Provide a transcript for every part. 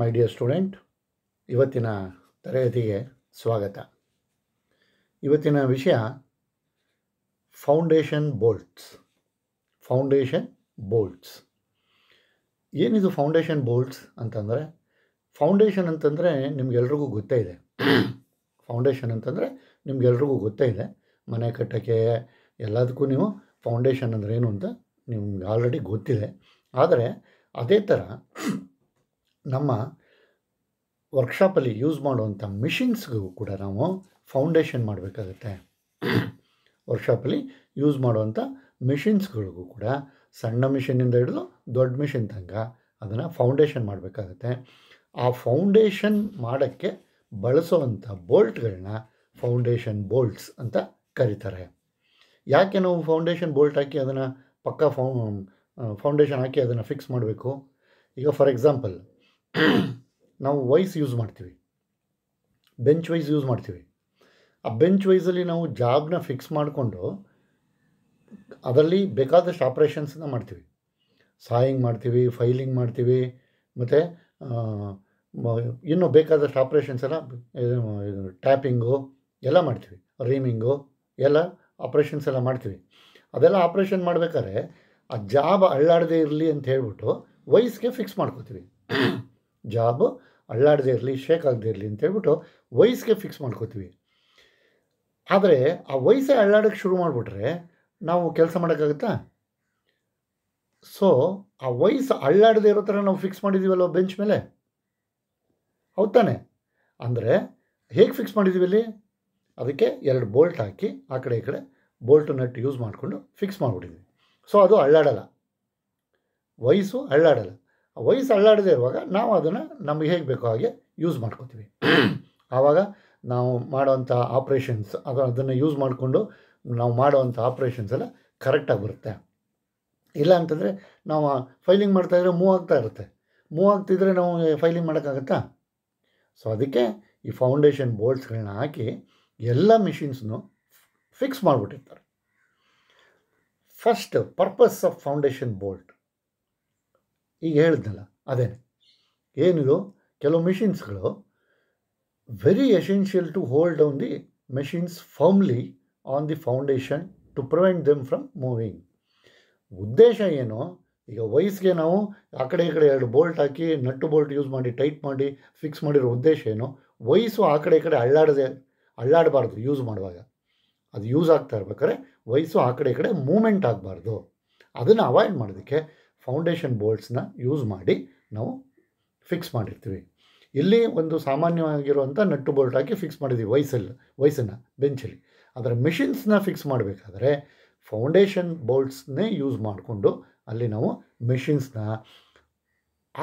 My dear student ಇವತ್ತಿನ ತರಗತಿಗೆ ಸ್ವಾಗತ ಇವತ್ತಿನ ವಿಷಯ ಫೌಂಡೇಶನ್ ಬೋಲ್ಟ್ಸ್ ಫೌಂಡೇಶನ್ ಬೋಲ್ಟ್ಸ್ ಏನಿದು ಫೌಂಡೇಶನ್ ಬೋಲ್ಟ್ಸ್ ಅಂತಂದರೆ ಫೌಂಡೇಶನ್ ಅಂತಂದರೆ ನಿಮಗೆಲ್ರಿಗೂ ಗೊತ್ತೇ ಇದೆ ಫೌಂಡೇಶನ್ ಅಂತಂದರೆ ನಿಮಗೆಲ್ರಿಗೂ ಗೊತ್ತೇ ಇದೆ ಮನೆ ಕಟ್ಟೋಕ್ಕೆ ಎಲ್ಲದಕ್ಕೂ ನೀವು ಫೌಂಡೇಶನ್ ಅಂದರೆ ಏನು ಅಂತ ನಿಮ್ಗೆ ಆಲ್ರೆಡಿ ಗೊತ್ತಿದೆ ಆದರೆ ಅದೇ ಥರ ನಮ್ಮ ವರ್ಕ್ಶಾಪಲ್ಲಿ ಯೂಸ್ ಮಾಡುವಂಥ ಮಿಷಿನ್ಸ್ಗೂ ಕೂಡ ನಾವು ಫೌಂಡೇಶನ್ ಮಾಡಬೇಕಾಗುತ್ತೆ ವರ್ಕ್ಶಾಪಲ್ಲಿ ಯೂಸ್ ಮಾಡುವಂಥ ಮಿಷಿನ್ಸ್ಗಳಿಗೂ ಕೂಡ ಸಣ್ಣ ಮಿಷಿನಿಂದ ಹಿಡಿದು ದೊಡ್ಡ ಮಿಷಿನ್ ತನಕ ಅದನ್ನು ಫೌಂಡೇಶನ್ ಮಾಡಬೇಕಾಗುತ್ತೆ ಆ ಫೌಂಡೇಶನ್ ಮಾಡೋಕ್ಕೆ ಬಳಸುವಂಥ ಬೋಲ್ಟ್ಗಳನ್ನ ಫೌಂಡೇಶನ್ ಬೋಲ್ಟ್ಸ್ ಅಂತ ಕರೀತಾರೆ ಯಾಕೆ ನಾವು ಫೌಂಡೇಶನ್ ಬೋಲ್ಟ್ ಹಾಕಿ ಅದನ್ನು ಪಕ್ಕ ಫೌ ಫೌಂಡೇಶನ್ ಹಾಕಿ ಅದನ್ನು ಫಿಕ್ಸ್ ಮಾಡಬೇಕು ಈಗ ಫಾರ್ ಎಕ್ಸಾಂಪಲ್ ನಾವು ವೈಸ್ ಯೂಸ್ ಮಾಡ್ತೀವಿ ಬೆಂಚ್ ವೈಸ್ ಯೂಸ್ ಮಾಡ್ತೀವಿ ಆ ಬೆಂಚ್ ವೈಸಲ್ಲಿ ನಾವು ಜಾಬ್ನ ಫಿಕ್ಸ್ ಮಾಡಿಕೊಂಡು ಅದರಲ್ಲಿ ಬೇಕಾದಷ್ಟು ಆಪ್ರೇಷನ್ಸನ್ನ ಮಾಡ್ತೀವಿ ಸಾಯಿಂಗ್ ಮಾಡ್ತೀವಿ ಫೈಲಿಂಗ್ ಮಾಡ್ತೀವಿ ಮತ್ತು ಇನ್ನೂ ಬೇಕಾದಷ್ಟು ಆಪ್ರೇಷನ್ಸ್ ಎಲ್ಲ ಟ್ಯಾಪಿಂಗು ಎಲ್ಲ ಮಾಡ್ತೀವಿ ರೀಮಿಂಗು ಎಲ್ಲ ಆಪ್ರೇಷನ್ಸ್ ಎಲ್ಲ ಮಾಡ್ತೀವಿ ಅದೆಲ್ಲ ಆಪ್ರೇಷನ್ ಮಾಡ್ಬೇಕಾದ್ರೆ ಆ ಜಾಬ್ ಅಳ್ಳಾಡದೇ ಇರಲಿ ಅಂತ ಹೇಳ್ಬಿಟ್ಟು ವಯಸ್ಸಿಗೆ ಫಿಕ್ಸ್ ಮಾಡ್ಕೋತೀವಿ ಜಾಬ್ ಅಳ್ಳಾಡದೇ ಇರಲಿ ಶೇಕ್ ಆಗದೇ ಇರಲಿ ಅಂತೇಳ್ಬಿಟ್ಟು ವಯಸ್ಸಿಗೆ ಫಿಕ್ಸ್ ಮಾಡ್ಕೋತೀವಿ ಆದರೆ ಆ ವಯಸ್ಸೇ ಅಳ್ಳಾಡೋಕ್ಕೆ ಶುರು ಮಾಡಿಬಿಟ್ರೆ ನಾವು ಕೆಲಸ ಮಾಡೋಕ್ಕಾಗುತ್ತಾ ಸೊ ಆ ವಯಸ್ಸು ಅಳ್ಳಾಡದೇ ಇರೋ ಥರ ನಾವು ಫಿಕ್ಸ್ ಮಾಡಿದ್ದೀವಲ್ಲ ಬೆಂಚ್ ಮೇಲೆ ಹೌದು ತಾನೆ ಅಂದರೆ ಹೇಗೆ ಫಿಕ್ಸ್ ಮಾಡಿದ್ದೀವಿ ಅಲ್ಲಿ ಅದಕ್ಕೆ ಎರಡು ಬೋಲ್ಟ್ ಹಾಕಿ ಆ ಕಡೆ ಈ ಕಡೆ ಬೋಲ್ಟ್ ನಟ್ ಯೂಸ್ ಮಾಡಿಕೊಂಡು ಫಿಕ್ಸ್ ಮಾಡಿಬಿಟ್ಟಿದ್ವಿ ಸೊ ಅದು ಅಳ್ಳಾಡಲ್ಲ ವಯಸ್ಸು ಅಳ್ಳಾಡಲ್ಲ ವಯಸ್ಸು ಅಳ್ಳಾಡದೆ ಇರುವಾಗ ನಾವು ಅದನ್ನು ನಮಗೆ ಹೇಗೆ ಬೇಕೋ ಹಾಗೆ ಯೂಸ್ ಮಾಡ್ಕೋತೀವಿ ಆವಾಗ ನಾವು ಮಾಡೋವಂಥ ಆಪ್ರೇಷನ್ಸ್ ಅದು ಅದನ್ನು ಯೂಸ್ ಮಾಡಿಕೊಂಡು ನಾವು ಮಾಡೋವಂಥ ಆಪ್ರೇಷನ್ಸ್ ಎಲ್ಲ ಕರೆಕ್ಟಾಗಿ ಬರುತ್ತೆ ಇಲ್ಲ ಅಂತಂದರೆ ನಾವು ಫೈಲಿಂಗ್ ಮಾಡ್ತಾಯಿದ್ರೆ ಮೂವ್ ಆಗ್ತಾ ಇರುತ್ತೆ ಮೂವ್ ಆಗ್ತಿದ್ರೆ ನಾವು ಫೈಲಿಂಗ್ ಮಾಡೋಕ್ಕಾಗತ್ತಾ ಸೊ ಅದಕ್ಕೆ ಈ ಫೌಂಡೇಶನ್ ಬೋಲ್ಟ್ಸ್ಗಳನ್ನ ಹಾಕಿ ಎಲ್ಲ ಮಿಷಿನ್ಸ್ನು ಫಿಕ್ಸ್ ಮಾಡಿಬಿಟ್ಟಿರ್ತಾರೆ first purpose of foundation bolt ಈಗ ಹೇಳಿದ್ನಲ್ಲ ಅದೇ ಏನಿದು ಕೆಲವು ಮಿಷಿನ್ಸ್ಗಳು very essential to hold down the machines firmly on the foundation to prevent them from moving ಉದ್ದೇಶ ಏನು ಈಗ ವಯಸ್ಸಿಗೆ ನಾವು ಆ ಕಡೆ ಈ ಕಡೆ ಎರಡು ಬೋಲ್ಟ್ ಹಾಕಿ ನಟ್ಟು ಬೋಲ್ಟ್ ಯೂಸ್ ಮಾಡಿ ಟೈಟ್ ಮಾಡಿ ಫಿಕ್ಸ್ ಮಾಡಿರೋ ಉದ್ದೇಶ ಏನು ವಯಸ್ಸು ಆ ಕಡೆ ಈ ಕಡೆ ಅಳ್ಳಾಡದೆ ಅಳ್ಳಾಡಬಾರ್ದು ಯೂಸ್ ಮಾಡುವಾಗ ಅದು ಯೂಸ್ ಆಗ್ತಾ ಇರ್ಬೇಕಾದ್ರೆ ವಯಸ್ಸು ಆ ಕಡೆ ಈ ಕಡೆ ಮೂಮೆಂಟ್ ಆಗಬಾರ್ದು ಅದನ್ನು ಅವಾಯ್ಡ್ ಮಾಡೋದಕ್ಕೆ ಫೌಂಡೇಶನ್ ಬೋಲ್ಟ್ಸ್ನ ಯೂಸ್ ಮಾಡಿ ನಾವು ಫಿಕ್ಸ್ ಮಾಡಿರ್ತೀವಿ ಇಲ್ಲಿ ಒಂದು ಸಾಮಾನ್ಯವಾಗಿರುವಂಥ ನಟ್ಟು ಬೋಲ್ಟ್ ಹಾಕಿ ಫಿಕ್ಸ್ ಮಾಡಿದ್ವಿ ವಯಸ್ಸಲ್ಲಿ ವಯಸ್ಸನ್ನು ಬೆಂಚಲ್ಲಿ ಅದರ ಮೆಷಿನ್ಸ್ನ ಫಿಕ್ಸ್ ಮಾಡಬೇಕಾದ್ರೆ ಫೌಂಡೇಶನ್ ಬೋಲ್ಟ್ಸ್ನೇ ಯೂಸ್ ಮಾಡಿಕೊಂಡು ಅಲ್ಲಿ ನಾವು ಮೆಷಿನ್ಸ್ನ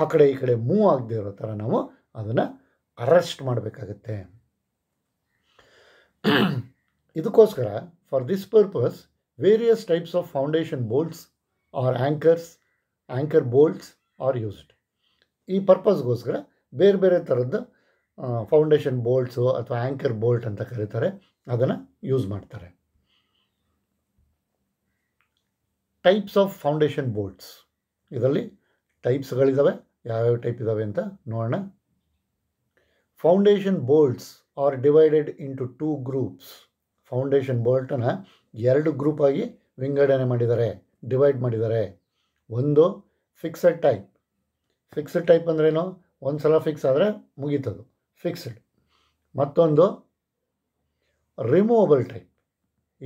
ಆ ಕಡೆ ಈ ಕಡೆ ಮೂವ್ ಆಗದೆ ಇರೋ ಥರ ನಾವು ಅದನ್ನು ಅರೆಸ್ಟ್ ಮಾಡಬೇಕಾಗತ್ತೆ ಇದಕ್ಕೋಸ್ಕರ for this purpose various types of foundation bolts are anchors anchor bolts are used ಈ ಪರ್ಪಸ್ಗೋಸ್ಕರ ಬೇರೆ ಬೇರೆ ಥರದ್ದು ಫೌಂಡೇಶನ್ ಬೋಲ್ಟ್ಸು ಅಥವಾ ಆ್ಯಂಕರ್ ಬೋಲ್ಟ್ ಅಂತ ಕರೀತಾರೆ ಅದನ್ನು ಯೂಸ್ ಮಾಡ್ತಾರೆ ಟೈಪ್ಸ್ ಆಫ್ ಫೌಂಡೇಶನ್ ಬೋಲ್ಟ್ಸ್ ಇದರಲ್ಲಿ ಟೈಪ್ಸ್ಗಳಿದ್ದಾವೆ ಯಾವ್ಯಾವ ಟೈಪ್ ಇದ್ದಾವೆ ಅಂತ ನೋಡೋಣ foundation bolts are divided into two groups foundation ಬೋಲ್ಟನ್ನು ಎರಡು ಗ್ರೂಪಾಗಿ ವಿಂಗಡಣೆ ಮಾಡಿದ್ದಾರೆ ಡಿವೈಡ್ ಮಾಡಿದ್ದಾರೆ ಒಂದು ಫಿಕ್ಸಡ್ ಟೈಪ್ ಫಿಕ್ಸೆಡ್ ಟೈಪ್ ಅಂದ್ರೇನು ಒಂದು ಸಲ ಫಿಕ್ಸ್ ಆದರೆ ಮುಗೀತದು ಫಿಕ್ಸ್ಡ್ ಮತ್ತೊಂದು ರಿಮೂವಬಲ್ ಟೈಪ್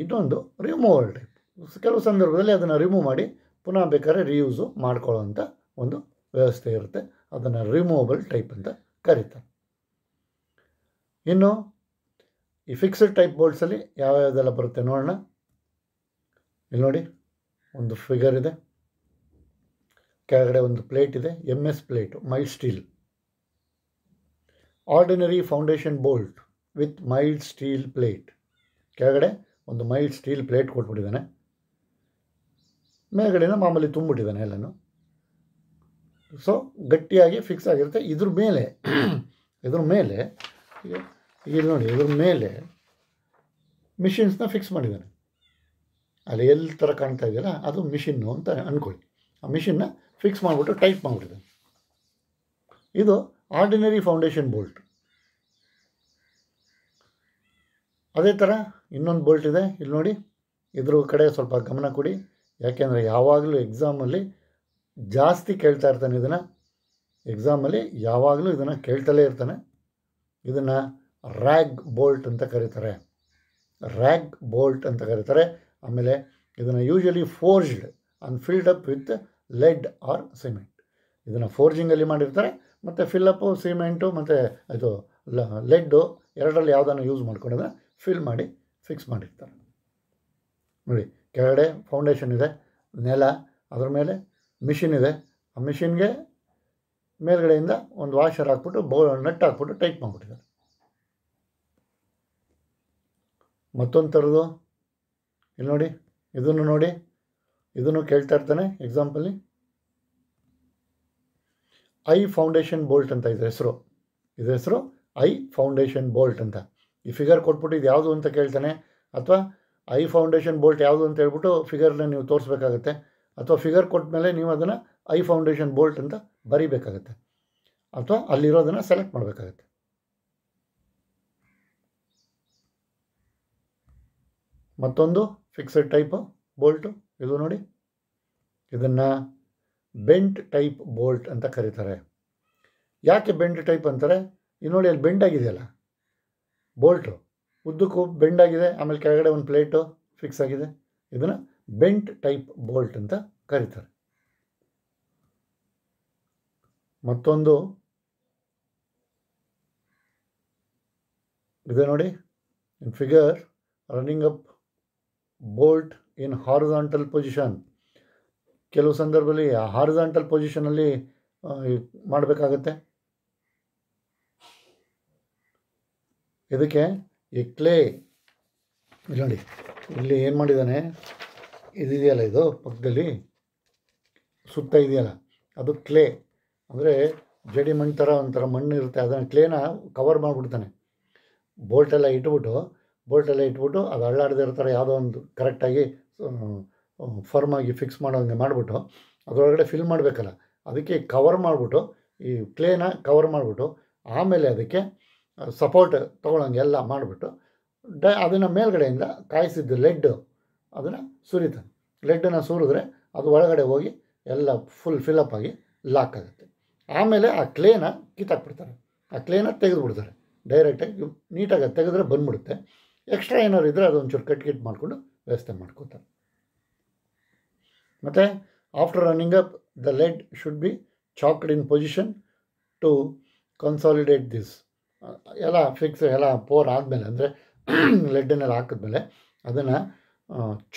ಇದೊಂದು ರಿಮೂವಲ್ ಟೈಪ್ ಕೆಲವು ಸಂದರ್ಭದಲ್ಲಿ ಅದನ್ನು ರಿಮೂವ್ ಮಾಡಿ ಪುನಃ ಬೇಕಾದ್ರೆ ರಿಯೂಸು ಮಾಡ್ಕೊಳ್ಳೋವಂಥ ಒಂದು ವ್ಯವಸ್ಥೆ ಇರುತ್ತೆ ಅದನ್ನು ರಿಮೂವಬಲ್ ಟೈಪ್ ಅಂತ ಕರೀತಾರೆ ಇನ್ನು ಈ ಫಿಕ್ಸಡ್ ಟೈಪ್ ಬೋರ್ಡ್ಸಲ್ಲಿ ಯಾವ್ಯಾವ್ದೆಲ್ಲ ಬರುತ್ತೆ ನೋಡೋಣ ಇಲ್ಲಿ ನೋಡಿ ಒಂದು ಫಿಗರ್ ಇದೆ ಕೆಳಗಡೆ ಒಂದು ಪ್ಲೇಟ್ ಇದೆ M S plate mild steel ordinary foundation bolt with mild steel plate ಕೆಳಗಡೆ ಒಂದು ಮೈಲ್ಡ್ ಸ್ಟೀಲ್ ಪ್ಲೇಟ್ ಕೊಟ್ಬಿಟ್ಟಿದ್ದಾನೆ ಮೇಲ್ಗಡೆನ ಮಾಮೂಲಿ ತುಂಬಿಟ್ಟಿದ್ದಾನೆ ಎಲ್ಲನೂ ಸೊ ಗಟ್ಟಿಯಾಗಿ ಫಿಕ್ಸ್ ಆಗಿರುತ್ತೆ ಇದ್ರ ಮೇಲೆ ಇದ್ರ ಮೇಲೆ ಇಲ್ಲಿ ನೋಡಿ ಇದ್ರ ಮೇಲೆ ಮಿಷಿನ್ಸ್ನ ಫಿಕ್ಸ್ ಮಾಡಿದ್ದಾನೆ ಅಲ್ಲಿ ಎಲ್ಲಿ ಥರ ಕಾಣ್ತಾ ಇದೆಯಲ್ಲ ಅದು ಮಿಷಿನ್ನು ಅಂತ ಅಂದ್ಕೊಳ್ಳಿ ಆ ಮಿಷಿನ್ನ ಫಿಕ್ಸ್ ಮಾಡಿಬಿಟ್ಟು ಟೈಟ್ ಮಾಡಿಬಿಟ್ಟಿದೆ ಇದು ಆರ್ಡಿನರಿ ಫೌಂಡೇಶನ್ ಬೋಲ್ಟ್ ಅದೇ ಥರ ಇನ್ನೊಂದು ಬೋಲ್ಟ್ ಇದೆ ಇಲ್ಲಿ ನೋಡಿ ಇದ್ರ ಕಡೆ ಸ್ವಲ್ಪ ಗಮನ ಕೊಡಿ ಯಾಕೆಂದರೆ ಯಾವಾಗಲೂ ಎಕ್ಸಾಮಲ್ಲಿ ಜಾಸ್ತಿ ಕೇಳ್ತಾ ಇರ್ತಾನೆ ಇದನ್ನು ಎಕ್ಸಾಮಲ್ಲಿ ಯಾವಾಗಲೂ ಇದನ್ನು ಕೇಳ್ತಲೇ ಇರ್ತಾನೆ ಇದನ್ನು ರ್ಯಾಗ್ ಬೋಲ್ಟ್ ಅಂತ ಕರೀತಾರೆ ರ್ಯಾಗ್ ಬೋಲ್ಟ್ ಅಂತ ಕರೀತಾರೆ ಆಮೇಲೆ ಇದನ್ನು usually forged and filled up with lead or cement ಇದನ್ನು ಫೋರ್ಜಿಂಗಲ್ಲಿ ಮಾಡಿರ್ತಾರೆ ಮತ್ತು ಫಿಲ್ಲಪ್ಪು ಸಿಮೆಂಟು ಮತ್ತು ಇದು ಲೆಡ್ಡು ಎರಡರಲ್ಲಿ ಯಾವುದನ್ನು ಯೂಸ್ ಮಾಡ್ಕೊಂಡಾಗ ಫಿಲ್ ಮಾಡಿ ಫಿಕ್ಸ್ ಮಾಡಿರ್ತಾರೆ ನೋಡಿ ಕೆಳಗಡೆ ಫೌಂಡೇಶನ್ ಇದೆ ನೆಲ ಅದರ ಮೇಲೆ ಮಿಷಿನ್ ಇದೆ ಆ ಮಿಷಿನ್ಗೆ ಮೇಲ್ಗಡೆಯಿಂದ ಒಂದು ವಾಷರ್ ಹಾಕ್ಬಿಟ್ಟು ಬೋ ನಟ್ ಹಾಕ್ಬಿಟ್ಟು ಟೈಟ್ ಮಾಡಿಬಿಟ್ಟಿದ್ದಾರೆ ಮತ್ತೊಂದು ಥರದ್ದು ಇಲ್ಲಿ ನೋಡಿ ಇದನ್ನು ನೋಡಿ ಇದನ್ನು ಕೇಳ್ತಾ ಇರ್ತಾನೆ ಎಕ್ಸಾಂಪಲ್ಲಿ ಐ ಫೌಂಡೇಶನ್ ಬೋಲ್ಟ್ ಅಂತ ಇದ್ರ ಹೆಸರು ಇದ್ರ ಹೆಸರು ಐ ಫೌಂಡೇಶನ್ ಬೋಲ್ಟ್ ಅಂತ ಈ ಫಿಗರ್ ಕೊಟ್ಬಿಟ್ಟು ಇದು ಯಾವುದು ಅಂತ ಕೇಳ್ತಾನೆ ಅಥವಾ ಐ ಫೌಂಡೇಶನ್ ಬೋಲ್ಟ್ ಯಾವುದು ಅಂತ ಹೇಳ್ಬಿಟ್ಟು ಫಿಗರ್ನ ನೀವು ತೋರಿಸ್ಬೇಕಾಗತ್ತೆ ಅಥವಾ ಫಿಗರ್ ಕೊಟ್ಟ ಮೇಲೆ ನೀವು ಅದನ್ನು ಐ ಫೌಂಡೇಶನ್ ಬೋಲ್ಟ್ ಅಂತ ಬರೀಬೇಕಾಗತ್ತೆ ಅಥವಾ ಅಲ್ಲಿರೋದನ್ನು ಸೆಲೆಕ್ಟ್ ಮಾಡಬೇಕಾಗತ್ತೆ ಮತ್ತೊಂದು ಫಿಕ್ಸೆಡ್ ಟೈಪು ಬೋಲ್ಟು ಇದು ನೋಡಿ ಇದನ್ನು ಬೆಂಟ್ ಟೈಪ್ ಬೋಲ್ಟ್ ಅಂತ ಕರೀತಾರೆ ಯಾಕೆ ಬೆಂಡ್ ಟೈಪ್ ಅಂತಾರೆ ಇದು ನೋಡಿ ಅಲ್ಲಿ ಬೆಂಡ್ ಆಗಿದೆಯಲ್ಲ ಬೋಲ್ಟು ಉದ್ದಕ್ಕೂ ಬೆಂಡ್ ಆಗಿದೆ ಆಮೇಲೆ ಕೆಳಗಡೆ ಒಂದು ಪ್ಲೇಟು ಫಿಕ್ಸ್ ಆಗಿದೆ ಇದನ್ನು ಬೆಂಟ್ ಟೈಪ್ ಬೋಲ್ಟ್ ಅಂತ ಕರೀತಾರೆ ಮತ್ತೊಂದು ಇದೆ ನೋಡಿ in figure running up bolt in horizontal position ಕೆಲವು ಸಂದರ್ಭದಲ್ಲಿ ಹಾರಿಸಾಂಟಲ್ ಪೊಸಿಷನಲ್ಲಿ ಮಾಡಬೇಕಾಗತ್ತೆ ಇದಕ್ಕೆ ಈ ಕ್ಲೇ ಇಲ್ಲಿ ನೋಡಿ ಇಲ್ಲಿ ಏನು ಮಾಡಿದ್ದಾನೆ ಇದೆಯಲ್ಲ ಇದು ಪಕ್ಕದಲ್ಲಿ ಸುತ್ತ ಇದೆಯಲ್ಲ ಅದು ಕ್ಲೇ ಅಂದರೆ ಜಡಿ ಮಣ್ಣು ಥರ ಒಂಥರ ಮಣ್ಣು ಇರುತ್ತೆ ಅದನ್ನು ಕ್ಲೇನ ಕವರ್ ಮಾಡಿಬಿಡ್ತಾನೆ ಬೋಲ್ಟೆಲ್ಲ ಇಟ್ಬಿಟ್ಟು ಬೋಲ್ಟೆಲ್ಲ ಇಟ್ಬಿಟ್ಟು ಅದು ಅಳ್ಳಾಡದೇ ಇರ್ತಾರೆ ಯಾವುದೋ ಒಂದು ಕರೆಕ್ಟಾಗಿ ಆಗಿ ಫಿಕ್ಸ್ ಮಾಡೋಂಗೆ ಮಾಡಿಬಿಟ್ಟು ಅದರೊಳಗಡೆ ಫಿಲ್ ಮಾಡಬೇಕಲ್ಲ ಅದಕ್ಕೆ ಕವರ್ ಮಾಡಿಬಿಟ್ಟು ಈ ಕ್ಲೇನ ಕವರ್ ಮಾಡಿಬಿಟ್ಟು ಆಮೇಲೆ ಅದಕ್ಕೆ ಸಪೋರ್ಟ್ ತೊಗೊಳಂಗೆ ಎಲ್ಲ ಮಾಡಿಬಿಟ್ಟು ಡ ಅದನ್ನು ಮೇಲ್ಗಡೆಯಿಂದ ಕಾಯಿಸಿದ್ದು ಲೆಡ್ಡು ಅದನ್ನು ಸುರಿತಾನೆ ಲೆಡ್ಡನ್ನು ಸುರಿದ್ರೆ ಅದು ಒಳಗಡೆ ಹೋಗಿ ಎಲ್ಲ ಫುಲ್ ಫಿಲಪ್ ಆಗಿ ಲಾಕ್ ಆಗುತ್ತೆ ಆಮೇಲೆ ಆ ಕ್ಲೇನ ಕಿತ್ತಾಕ್ಬಿಡ್ತಾರೆ ಆ ಕ್ಲೇನ ತೆಗೆದುಬಿಡ್ತಾರೆ ಡೈರೆಕ್ಟಾಗಿ ನೀಟಾಗಿ ತೆಗೆದ್ರೆ ಬಂದ್ಬಿಡುತ್ತೆ ಎಕ್ಸ್ಟ್ರಾ ಏನಾದ್ರು ಇದ್ದರೆ ಅದೊಂಚೂರು ಕಟ್ ಕಿಟ್ ಮಾಡಿಕೊಂಡು ವ್ಯವಸ್ಥೆ ಮಾಡ್ಕೋತಾರೆ ಮತ್ತು after running up the lead should be caulked in position to consolidate this ಎಲ್ಲ ಫಿಕ್ಸ್ ಎಲ್ಲ ಪೋರ್ ಆದಮೇಲೆ ಅಂದರೆ ಲೆಡ್ಡನ್ನೆಲ್ಲ ಹಾಕಿದ್ಮೇಲೆ ಅದನ್ನು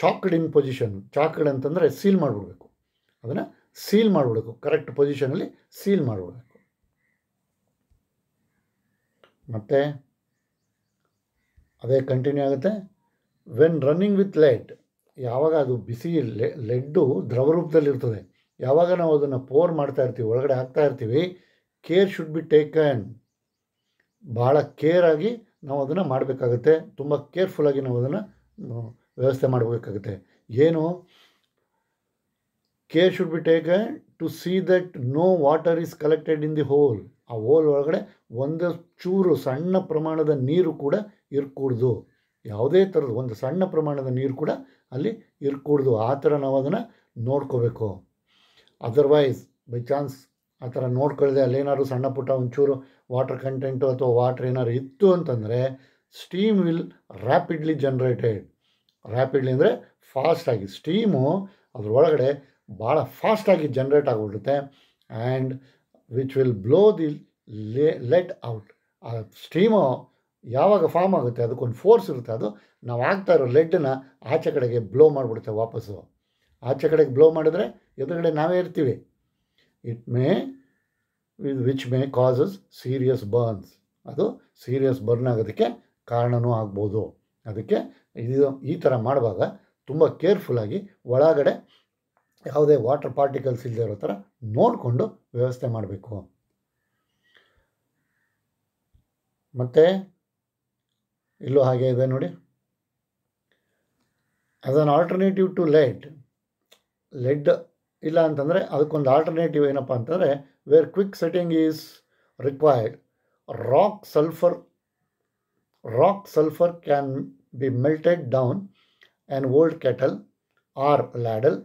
ಚಾಕ್ಡ್ ಇನ್ ಪೊಸಿಷನ್ ಚಾಕ್ಡ್ ಅಂತಂದರೆ ಸೀಲ್ ಮಾಡಿಬಿಡ್ಬೇಕು ಅದನ್ನು ಸೀಲ್ ಮಾಡಿಬಿಡ್ಬೇಕು ಕರೆಕ್ಟ್ ಪೊಸಿಷನಲ್ಲಿ ಸೀಲ್ ಮಾಡಿಬಿಡ್ಬೇಕು ಮತ್ತು ಅದೇ ಕಂಟಿನ್ಯೂ ಆಗುತ್ತೆ ವೆನ್ ರನ್ನಿಂಗ್ ವಿತ್ ಲೆಡ್ ಯಾವಾಗ ಅದು ಬಿಸಿ ಲೆ ಲೆಡ್ಡು ದ್ರವ ರೂಪದಲ್ಲಿರ್ತದೆ ಯಾವಾಗ ನಾವು ಅದನ್ನು ಪೋರ್ ಮಾಡ್ತಾ ಇರ್ತೀವಿ ಒಳಗಡೆ ಹಾಕ್ತಾ ಇರ್ತೀವಿ ಕೇರ್ ಶುಡ್ ಬಿ ಟೇಕನ್ ಭಾಳ ಕೇರ್ ಆಗಿ ನಾವು ಅದನ್ನು ಮಾಡಬೇಕಾಗುತ್ತೆ ತುಂಬ ಕೇರ್ಫುಲ್ಲಾಗಿ ನಾವು ಅದನ್ನು ವ್ಯವಸ್ಥೆ ಮಾಡಬೇಕಾಗುತ್ತೆ ಏನು care should be taken to see that no water is collected in the hole ಆ ಹೋಲ್ ಒಳಗಡೆ ಒಂದು ಚೂರು ಸಣ್ಣ ಪ್ರಮಾಣದ ನೀರು ಕೂಡ ಇರಕೂಡ್ದು ಯಾವುದೇ ಥರದ ಒಂದು ಸಣ್ಣ ಪ್ರಮಾಣದ ನೀರು ಕೂಡ ಅಲ್ಲಿ ಇರ್ಕೂಡ್ದು ಆ ಥರ ನಾವು ಅದನ್ನು ನೋಡ್ಕೋಬೇಕು ಅದರ್ವೈಸ್ ಬೈ ಚಾನ್ಸ್ ಆ ಥರ ನೋಡ್ಕೊಳ್ಳದೆ ಏನಾದರೂ ಸಣ್ಣ ಪುಟ್ಟ ಒಂಚೂರು ವಾಟರ್ ಕಂಟೆಂಟು ಅಥವಾ ವಾಟ್ರ್ ಏನಾದ್ರು ಇತ್ತು ಅಂತಂದರೆ steam will rapidly generated rapidly ಅಂದರೆ ಫಾಸ್ಟಾಗಿ ಸ್ಟೀಮು ಅದರೊಳಗಡೆ ಭಾಳ ಫಾಸ್ಟಾಗಿ ಜನ್ರೇಟ್ ಆಗಿಬಿಡುತ್ತೆ and which will blow the ಲೆ ಲೆಟ್ ಔಟ್ ಆ ಸ್ಟೀಮು ಯಾವಾಗ ಫಾರ್ಮ್ ಆಗುತ್ತೆ ಅದಕ್ಕೊಂದು ಫೋರ್ಸ್ ಇರುತ್ತೆ ಅದು ನಾವು ಆಗ್ತಾ ಇರೋ ಲೆಡ್ಡನ್ನ ಆಚೆ ಕಡೆಗೆ ಬ್ಲೋ ಮಾಡಿಬಿಡುತ್ತೆ ವಾಪಸ್ಸು ಆಚೆ ಕಡೆಗೆ ಬ್ಲೋ ಮಾಡಿದ್ರೆ ಎದುರುಗಡೆ ನಾವೇ ಇರ್ತೀವಿ it may which may causes serious burns ಅದು ಸೀರಿಯಸ್ ಬರ್ನ್ ಆಗೋದಕ್ಕೆ ಕಾರಣವೂ ಆಗ್ಬೋದು ಅದಕ್ಕೆ ಇದು ಈ ಥರ ಮಾಡುವಾಗ ತುಂಬ ಕೇರ್ಫುಲ್ಲಾಗಿ ಒಳಗಡೆ ಯಾವುದೇ ವಾಟರ್ ಪಾರ್ಟಿಕಲ್ಸ್ ಇಲ್ಲದೆ ಇರೋ ಥರ ನೋಡಿಕೊಂಡು ವ್ಯವಸ್ಥೆ ಮಾಡಬೇಕು ಮತ್ತು ಇಲ್ಲೂ ಹಾಗೆ ಇದೆ ನೋಡಿ as an alternative to lead lead ಇಲ್ಲ ಅಂತಂದರೆ ಅದಕ್ಕೊಂದು ಆಲ್ಟರ್ನೇಟಿವ್ ಏನಪ್ಪ ಅಂತಂದರೆ where quick setting is required rock sulphur rock sulphur can be melted down an old kettle or ladle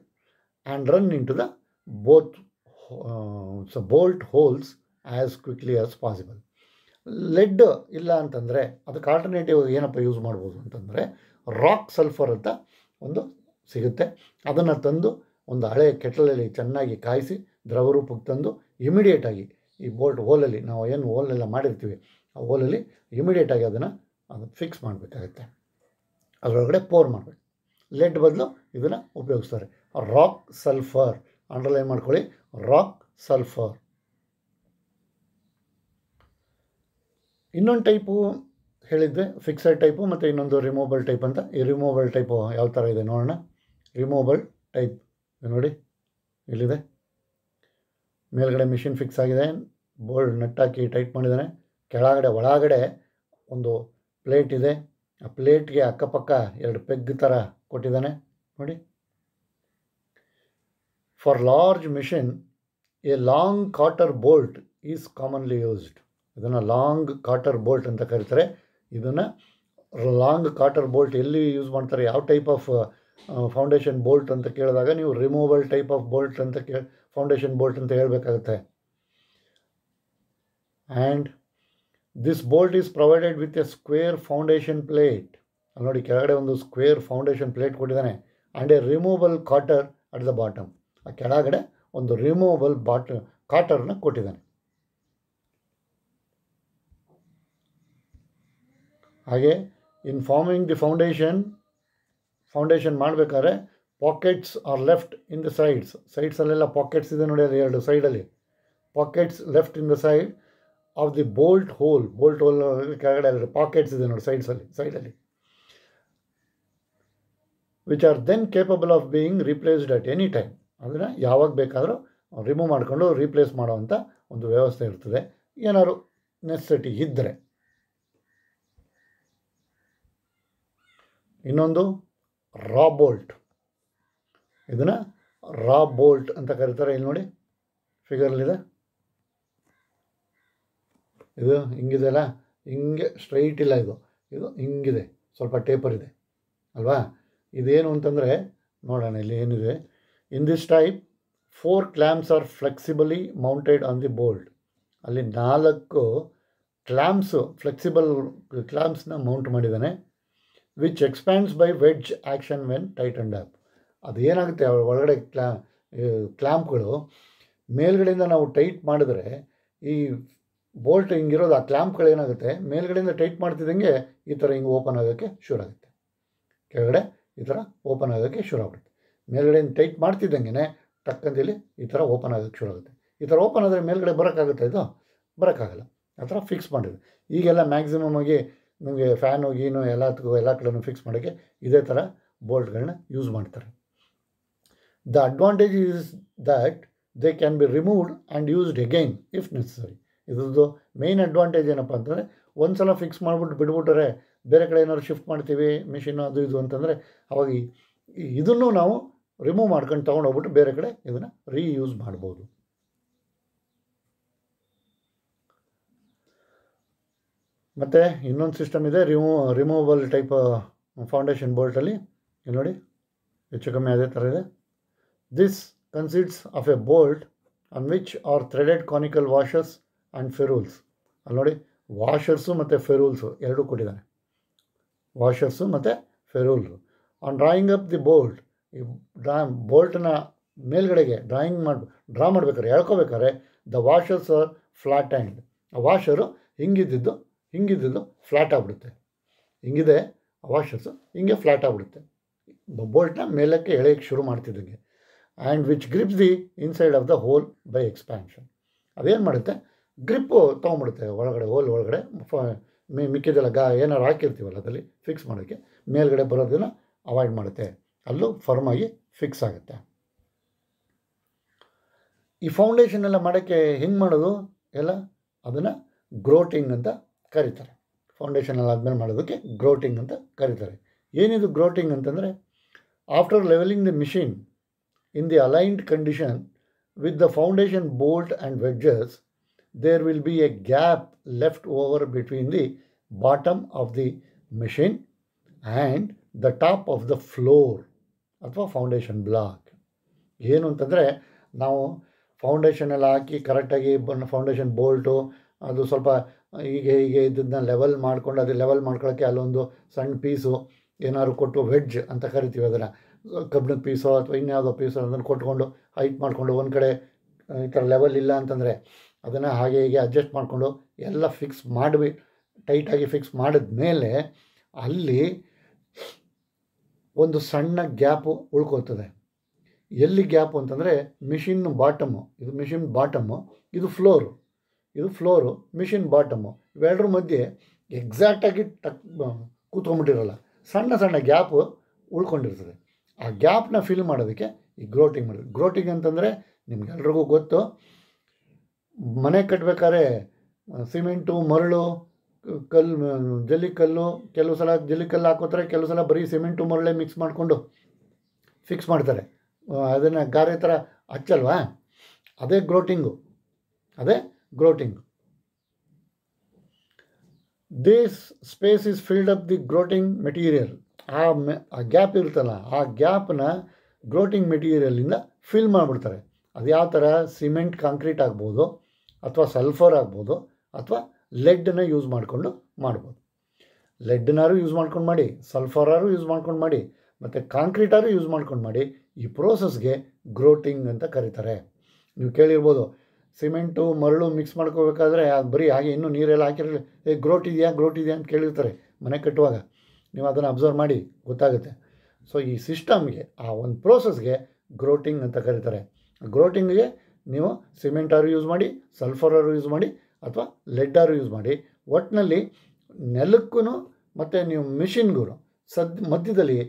and run in to the both so bolt holes as quickly as possible lead ಇಲ್ಲ ಅಂತಂದರೆ ಅದಕ್ಕೆ alternative ಏನಪ್ಪ use ಮಾಡ್ಬೋದು ಅಂತಂದರೆ rock sulphur ಅಂತ ಒಂದು ಸಿಗುತ್ತೆ ಅದನ್ನು ತಂದು ಒಂದು ಹಳೆಯ ಕೆಟ್ಟಲಲ್ಲಿ ಚೆನ್ನಾಗಿ ಕಾಯಿಸಿ ದ್ರವ ರೂಪಕ್ಕೆ ತಂದು ಇಮಿಡಿಯೇಟಾಗಿ ಈ ಬೋಲ್ಟ್ ಹೋಲಲ್ಲಿ ನಾವು ಏನು ಹೋಲ್ನೆಲ್ಲ ಮಾಡಿರ್ತೀವಿ ಆ ಹೋಲಲ್ಲಿ ಇಮಿಡಿಯೇಟಾಗಿ ಅದನ್ನು ಅದು ಫಿಕ್ಸ್ ಮಾಡಬೇಕಾಗುತ್ತೆ ಅದರೊಳಗಡೆ ಪೋರ್ ಮಾಡಬೇಕು ಲೆಡ್ ಬದಲು ಇದನ್ನು ಉಪಯೋಗಿಸ್ತಾರೆ ರಾಕ್ ಸಲ್ಫರ್ ಅಂಡರ್ಲೈನ್ ಮಾಡ್ಕೊಳ್ಳಿ ರಾಕ್ ಸಲ್ಫರ್ ಇನ್ನೊಂದು ಟೈಪು ಹೇಳಿದ್ದೆ ಫಿಕ್ಸೆಡ್ ಟೈಪು ಮತ್ತು ಇನ್ನೊಂದು ರಿಮೋಬಲ್ ಟೈಪ್ ಅಂತ ಈ ರಿಮೂವಬಲ್ ಟೈಪು ಯಾವ ಥರ ಇದೆ ನೋಡೋಣ ರಿಮೋಬಲ್ ಟೈಪ್ ನೋಡಿ ಇಲ್ಲಿದೆ ಮೇಲ್ಗಡೆ ಮಿಷಿನ್ ಫಿಕ್ಸ್ ಆಗಿದೆ ಬೋಲ್ಡ್ ನಟ್ಟಾಕಿ ಟೈಟ್ ಮಾಡಿದ್ದಾನೆ ಕೆಳಗಡೆ ಒಳಗಡೆ ಒಂದು ಪ್ಲೇಟ್ ಇದೆ ಆ ಪ್ಲೇಟ್ಗೆ ಅಕ್ಕಪಕ್ಕ ಎರಡು ಪೆಗ್ ಥರ ಕೊಟ್ಟಿದ್ದಾನೆ ನೋಡಿ for large machine a long cotter bolt is commonly used ಇದನ್ನು ಲಾಂಗ್ ಕಾಟರ್ ಬೋಲ್ಟ್ ಅಂತ ಕರೀತಾರೆ ಇದನ್ನು ಲಾಂಗ್ ಕಾಟರ್ ಬೋಲ್ಟ್ ಎಲ್ಲಿ ಯೂಸ್ ಮಾಡ್ತಾರೆ ಯಾವ ಟೈಪ್ ಆಫ್ ಫೌಂಡೇಶನ್ ಬೋಲ್ಟ್ ಅಂತ ಕೇಳಿದಾಗ ನೀವು ರಿಮೂವಲ್ ಟೈಪ್ ಆಫ್ ಬೋಲ್ಟ್ ಅಂತ ಕೇ ಫೌಂಡೇಶನ್ ಬೋಲ್ಟ್ ಅಂತ ಹೇಳಬೇಕಾಗುತ್ತೆ and this bolt is provided with a square foundation plate ನೋಡಿ ಕೆಳಗಡೆ ಒಂದು ಸ್ಕ್ವೇರ್ ಫೌಂಡೇಶನ್ ಪ್ಲೇಟ್ ಕೊಟ್ಟಿದ್ದಾನೆ and a removal cotter at the bottom ಆ ಕೆಳಗಡೆ ಒಂದು ರಿಮೂವಬಲ್ ಬಾಟ ಕಾಟರ್ನ ಕೊಟ್ಟಿದ್ದಾನೆ ಹಾಗೆ in forming the foundation foundation ಮಾಡಬೇಕಾದ್ರೆ pockets are left in the sides ಸೈಡ್ಸಲ್ಲೆಲ್ಲ ಪಾಕೆಟ್ಸ್ ಇದೆ ನೋಡಿ ಅದು ಎರಡು ಸೈಡಲ್ಲಿ pockets left in the side of the bolt hole bolt hole ಕೆಳಗಡೆ ಎರಡು ಪಾಕೆಟ್ಸ್ ಇದೆ ನೋಡಿ ಸೈಡ್ಸಲ್ಲಿ ಸೈಡಲ್ಲಿ which are then capable of being replaced at any time ಅಂದರೆ ಯಾವಾಗ ಬೇಕಾದರೂ ರಿಮೂವ್ ಮಾಡಿಕೊಂಡು ರೀಪ್ಲೇಸ್ ಮಾಡೋವಂಥ ಒಂದು ವ್ಯವಸ್ಥೆ ಇರ್ತದೆ ಏನಾದ್ರು ನೆಸೆಸಿಟಿ ಇದ್ದರೆ ಇನ್ನೊಂದು ರಾ ಬೋಲ್ಟ್ ಇದನ್ನು ರಾ ಬೋಲ್ಟ್ ಅಂತ ಕರೀತಾರೆ ಇಲ್ಲಿ ನೋಡಿ ಫಿಗರ್ಲಿದೆ ಇದು ಹಿಂಗಿದೆ ಅಲ್ಲ ಹಿಂಗೆ ಸ್ಟ್ರೈಟ್ ಇಲ್ಲ ಇದು ಇದು ಹಿಂಗಿದೆ ಸ್ವಲ್ಪ ಟೇಪರ್ ಇದೆ ಅಲ್ವಾ ಇದೇನು ಅಂತಂದರೆ ನೋಡೋಣ ಇಲ್ಲಿ ಏನಿದೆ in this type four clamps are flexibly mounted on the bolt ಅಲ್ಲಿ ನಾಲ್ಕು ಕ್ಲ್ಯಾಂಪ್ಸು ಫ್ಲೆಕ್ಸಿಬಲ್ ಕ್ಲ್ಯಾಂಪ್ಸ್ನ ಮೌಂಟ್ ಮಾಡಿದ್ದಾನೆ which expands by wedge action when and up ಅದು ಏನಾಗುತ್ತೆ ಒಳಗಡೆ ಕ್ಲಾ ಕ್ಲ್ಯಾಂಪ್ಗಳು ಮೇಲ್ಗಡೆಯಿಂದ ನಾವು ಟೈಟ್ ಮಾಡಿದ್ರೆ ಈ ಬೋಲ್ಟ್ ಹಿಂಗಿರೋದು ಆ ಕ್ಲ್ಯಾಂಪ್ಗಳು ಏನಾಗುತ್ತೆ ಮೇಲ್ಗಡೆಯಿಂದ ಟೈಟ್ ಮಾಡ್ತಿದ್ದಂಗೆ ಈ ಥರ ಹಿಂಗೆ ಓಪನ್ ಆಗೋಕ್ಕೆ ಶುರು ಆಗುತ್ತೆ ಕೆಳಗಡೆ ಈ ಥರ ಓಪನ್ ಆಗೋಕ್ಕೆ ಶುರು ಆಗುತ್ತೆ ಮೇಲ್ಗಡೆಯಿಂದ ಟೈಟ್ ಮಾಡ್ತಿದ್ದಂಗೆ ಟಕ್ಕಂತಿಲ್ಲಿ ಈ ಥರ ಓಪನ್ ಆಗೋಕ್ಕೆ ಶುರು ಆಗುತ್ತೆ ಈ ಥರ ಓಪನ್ ಆದರೆ ಮೇಲ್ಗಡೆ ಬರೋಕ್ಕಾಗುತ್ತೆ ಇದು ಬರೋಕ್ಕಾಗಲ್ಲ ಆ ಥರ ಫಿಕ್ಸ್ ಮಾಡಿದ್ರು ಈಗೆಲ್ಲ ಮ್ಯಾಕ್ಸಿಮಮ್ ಆಗಿ ನಿಮಗೆ ಫ್ಯಾನು ಗೀನು ಎಲ್ಲದಕ್ಕೂ ಎಲ್ಲ ಕಡೆನೂ ಫಿಕ್ಸ್ ಮಾಡೋಕ್ಕೆ ಇದೇ ಥರ ಬೋಲ್ಟ್ಗಳನ್ನ ಯೂಸ್ ಮಾಡ್ತಾರೆ the advantage is that they can be removed and used again if necessary ಇದ್ರದ್ದು ಮೇಯ್ನ್ ಅಡ್ವಾಂಟೇಜ್ ಏನಪ್ಪ ಅಂತಂದರೆ ಒಂದು ಸಲ ಫಿಕ್ಸ್ ಮಾಡಿಬಿಟ್ಟು ಬಿಡ್ಬಿಟ್ರೆ ಬೇರೆ ಕಡೆ ಏನಾದ್ರು ಶಿಫ್ಟ್ ಮಾಡ್ತೀವಿ ಮಿಷಿನ್ ಅದು ಇದು ಅಂತಂದರೆ ಅವಾಗ ಇದನ್ನು ನಾವು ರಿಮೂವ್ ಮಾಡ್ಕೊಂಡು ತೊಗೊಂಡೋಗ್ಬಿಟ್ಟು ಬೇರೆ ಕಡೆ ಇದನ್ನು ರೀಯೂಸ್ ಮಾಡ್ಬೋದು ಮತ್ತು ಇನ್ನೊಂದು ಸಿಸ್ಟಮ್ ಇದೆ ರಿಮೂ ರಿಮೂವಬಲ್ ಟೈಪ್ ಫೌಂಡೇಶನ್ ಬೋಲ್ಟಲ್ಲಿ ಇಲ್ಲಿ ನೋಡಿ ಹೆಚ್ಚು ಕಮ್ಮಿ ಅದೇ ಥರ ಇದೆ this consists of a bolt on which are threaded conical washers and ferrules ಅಲ್ಲಿ ನೋಡಿ ವಾಷರ್ಸು ಮತ್ತು ಫೆರೂಲ್ಸು ಎರಡೂ ಕೊಟ್ಟಿದ್ದಾನೆ ವಾಷರ್ಸು ಮತ್ತು ferrules on drawing up the bolt ಈ ಡ್ರಾ ಬೋಲ್ಟನ್ನ ಮೇಲ್ಗಡೆಗೆ ಡ್ರಾಯಿಂಗ್ ಮಾಡಿ ಡ್ರಾ ಮಾಡ್ಬೇಕಾದ್ರೆ ಹೇಳ್ಕೋಬೇಕಾದ್ರೆ the washers are flat and ಆ ವಾಷರು ಹಿಂಗಿದ್ದಿದ್ದು ಹಿಂಗಿದ್ದು ಫ್ಲ್ಯಾಟ್ ಆಗ್ಬಿಡುತ್ತೆ ಹಿಂಗಿದೆ ಅವಾಶಸ್ ಹಿಂಗೆ ಫ್ಲ್ಯಾಟ್ ಆಗ್ಬಿಡುತ್ತೆ ಬೋಲ್ಟ್ನ ಮೇಲಕ್ಕೆ ಎಳೆಯಕ್ಕೆ ಶುರು ಮಾಡ್ತಿದ್ದಂಗೆ and which grips the inside of the hole by expansion ಅದೇನು ಮಾಡುತ್ತೆ ಗ್ರಿಪ್ಪು ತೊಗೊಂಬಿಡುತ್ತೆ ಒಳಗಡೆ ಹೋಲ್ ಒಳಗಡೆ ಮಿಕ್ಕಿದೆಲ್ಲ ಗಾ ಏನಾರು ಹಾಕಿರ್ತೀವಲ್ಲ ಅದರಲ್ಲಿ ಫಿಕ್ಸ್ ಮಾಡೋಕ್ಕೆ ಮೇಲ್ಗಡೆ ಬರೋದನ್ನು ಅವಾಯ್ಡ್ ಮಾಡುತ್ತೆ ಅಲ್ಲೂ ಫರ್ಮ್ ಆಗಿ ಫಿಕ್ಸ್ ಆಗುತ್ತೆ ಈ ಫೌಂಡೇಶನ್ ಎಲ್ಲ ಮಾಡೋಕ್ಕೆ ಹೆಂಗೆ ಮಾಡೋದು ಎಲ್ಲ ಅದನ್ನು ಗ್ರೋಟಿಂಗ್ ಅಂತ ಕರೀತಾರೆ ಫೌಂಡೇಶನಲ್ಲಿ ಆದಮೇಲೆ ಮಾಡೋದಕ್ಕೆ ಗ್ರೋಟಿಂಗ್ ಅಂತ ಕರೀತಾರೆ ಏನಿದು ಗ್ರೋಟಿಂಗ್ ಅಂತಂದರೆ after levelling the machine in the aligned condition with the foundation bolt and wedges there will be a gap left over between the bottom of the machine and the top of the floor ಅಥವಾ foundation block ಏನು ಅಂತಂದರೆ ನಾವು ಫೌಂಡೇಶನಲ್ಲಿ ಹಾಕಿ ಕರೆಕ್ಟಾಗಿ foundation Bolt ಅದು ಸ್ವಲ್ಪ ಹೀಗೆ ಹೀಗೆ ಇದನ್ನ ಲೆವೆಲ್ ಮಾಡ್ಕೊಂಡು ಅದು ಲೆವೆಲ್ ಮಾಡ್ಕೊಳ್ಳೋಕ್ಕೆ ಅಲ್ಲೊಂದು ಸಣ್ಣ ಪೀಸು ಏನಾದ್ರು ಕೊಟ್ಟು ವೆಡ್ಜ್ ಅಂತ ಕರಿತೀವಿ ಅದನ್ನು ಕಬ್ಬಿಣದ ಪೀಸೋ ಅಥವಾ ಇನ್ಯಾವುದೋ ಪೀಸೋ ಅದನ್ನು ಕೊಟ್ಕೊಂಡು ಹೈಟ್ ಮಾಡಿಕೊಂಡು ಒಂದು ಕಡೆ ಈ ಥರ ಲೆವೆಲ್ ಇಲ್ಲ ಅಂತಂದರೆ ಅದನ್ನು ಹಾಗೆ ಹೀಗೆ ಅಡ್ಜಸ್ಟ್ ಮಾಡಿಕೊಂಡು ಎಲ್ಲ ಫಿಕ್ಸ್ ಮಾಡಿಬಿ ಟೈಟಾಗಿ ಫಿಕ್ಸ್ ಮಾಡಿದ ಮೇಲೆ ಅಲ್ಲಿ ಒಂದು ಸಣ್ಣ ಗ್ಯಾಪು ಉಳ್ಕೋತದೆ ಎಲ್ಲಿ ಗ್ಯಾಪು ಅಂತಂದರೆ ಮಿಷಿನ್ ಬಾಟಮ್ಮು ಇದು ಮಿಷಿನ್ ಬಾಟಮ್ಮು ಇದು ಫ್ಲೋರು ಇದು ಫ್ಲೋರು ಮಿಷಿನ್ ಬಾಟಮು ಇವೆರಡರ ಮಧ್ಯೆ ಎಕ್ಸಾಕ್ಟಾಗಿ ಟಕ್ ಕೂತ್ಕೊಂಡ್ಬಿಟ್ಟಿರಲ್ಲ ಸಣ್ಣ ಸಣ್ಣ ಗ್ಯಾಪು ಉಳ್ಕೊಂಡಿರ್ತದೆ ಆ ಗ್ಯಾಪ್ನ ಫಿಲ್ ಮಾಡೋದಕ್ಕೆ ಈ ಗ್ರೋಟಿಂಗ್ ಮಾಡೋದು ಗ್ರೋಟಿಂಗ್ ಅಂತಂದರೆ ನಿಮ್ಗೆಲ್ರಿಗೂ ಗೊತ್ತು ಮನೆ ಕಟ್ಟಬೇಕಾದ್ರೆ ಸಿಮೆಂಟು ಮರಳು ಕಲ್ಲು ಜಲ್ಲಿಕಲ್ಲು ಕೆಲವು ಸಲ ಜಲ್ಲಿಕಲ್ಲು ಹಾಕೋತಾರೆ ಕೆಲವು ಸಲ ಬರೀ ಸಿಮೆಂಟು ಮರಳೆ ಮಿಕ್ಸ್ ಮಾಡಿಕೊಂಡು ಫಿಕ್ಸ್ ಮಾಡ್ತಾರೆ ಅದನ್ನು ಗಾರೆ ಥರ ಹಚ್ಚಲ್ವಾ ಅದೇ ಗ್ರೋಟಿಂಗು ಅದೇ grouting This space is filled up the grouting material. ಆ ಆ ಗ್ಯಾಪ್ ಇರುತ್ತಲ್ಲ ಆ ಗ್ಯಾಪ್ನ ಗ್ರೋಟಿಂಗ್ ಮೆಟೀರಿಯಲಿಂದ ಫಿಲ್ ಮಾಡಿಬಿಡ್ತಾರೆ ಅದು ಯಾವ ಥರ ಸಿಮೆಂಟ್ ಕಾಂಕ್ರೀಟ್ ಆಗ್ಬೋದು ಅಥವಾ ಸಲ್ಫರ್ ಆಗ್ಬೋದು ಅಥವಾ ಲೆಡ್ನ ಯೂಸ್ ಮಾಡಿಕೊಂಡು ಮಾಡ್ಬೋದು ಲೆಡ್ನಾರು ಯೂಸ್ ಮಾಡ್ಕೊಂಡು ಮಾಡಿ ಸಲ್ಫರಾರು ಯೂಸ್ ಮಾಡ್ಕೊಂಡು ಮಾಡಿ ಮತ್ತು ಕಾಂಕ್ರೀಟಾರು ಯೂಸ್ ಮಾಡ್ಕೊಂಡು ಮಾಡಿ ಈ ಪ್ರೋಸೆಸ್ಗೆ ಗ್ರೋಟಿಂಗ್ ಅಂತ ಕರೀತಾರೆ ನೀವು ಕೇಳಿರ್ಬೋದು ಸಿಮೆಂಟು ಮರಳು ಮಿಕ್ಸ್ ಮಾಡ್ಕೋಬೇಕಾದ್ರೆ ಅದು ಬರೀ ಹಾಗೆ ಇನ್ನೂ ನೀರೆಲ್ಲ ಹಾಕಿರಲಿ ಏ ಗ್ರೋಟ್ ಇದೆಯಾ ಗ್ರೋಟ್ ಇದೆಯಾ ಅಂತ ಕೇಳಿರ್ತಾರೆ ಮನೆ ಕಟ್ಟುವಾಗ ನೀವು ಅದನ್ನು ಅಬ್ಸರ್ವ್ ಮಾಡಿ ಗೊತ್ತಾಗುತ್ತೆ ಸೊ ಈ ಸಿಸ್ಟಮ್ಗೆ ಆ ಒಂದು ಪ್ರೋಸೆಸ್ಗೆ ಗ್ರೋಟಿಂಗ್ ಅಂತ ಕರೀತಾರೆ ಗ್ರೋಟಿಂಗ್ಗೆ ನೀವು ಸಿಮೆಂಟಾರು ಯೂಸ್ ಮಾಡಿ ಸಲ್ಫರಾರು ಯೂಸ್ ಮಾಡಿ ಅಥವಾ ಲೆಡ್ಡಾರು ಯೂಸ್ ಮಾಡಿ ಒಟ್ಟಿನಲ್ಲಿ ನೆಲಕ್ಕೂ ಮತ್ತು ನೀವು ಮಿಷಿನ್ಗೂ ಸದ್ ಮಧ್ಯದಲ್ಲಿ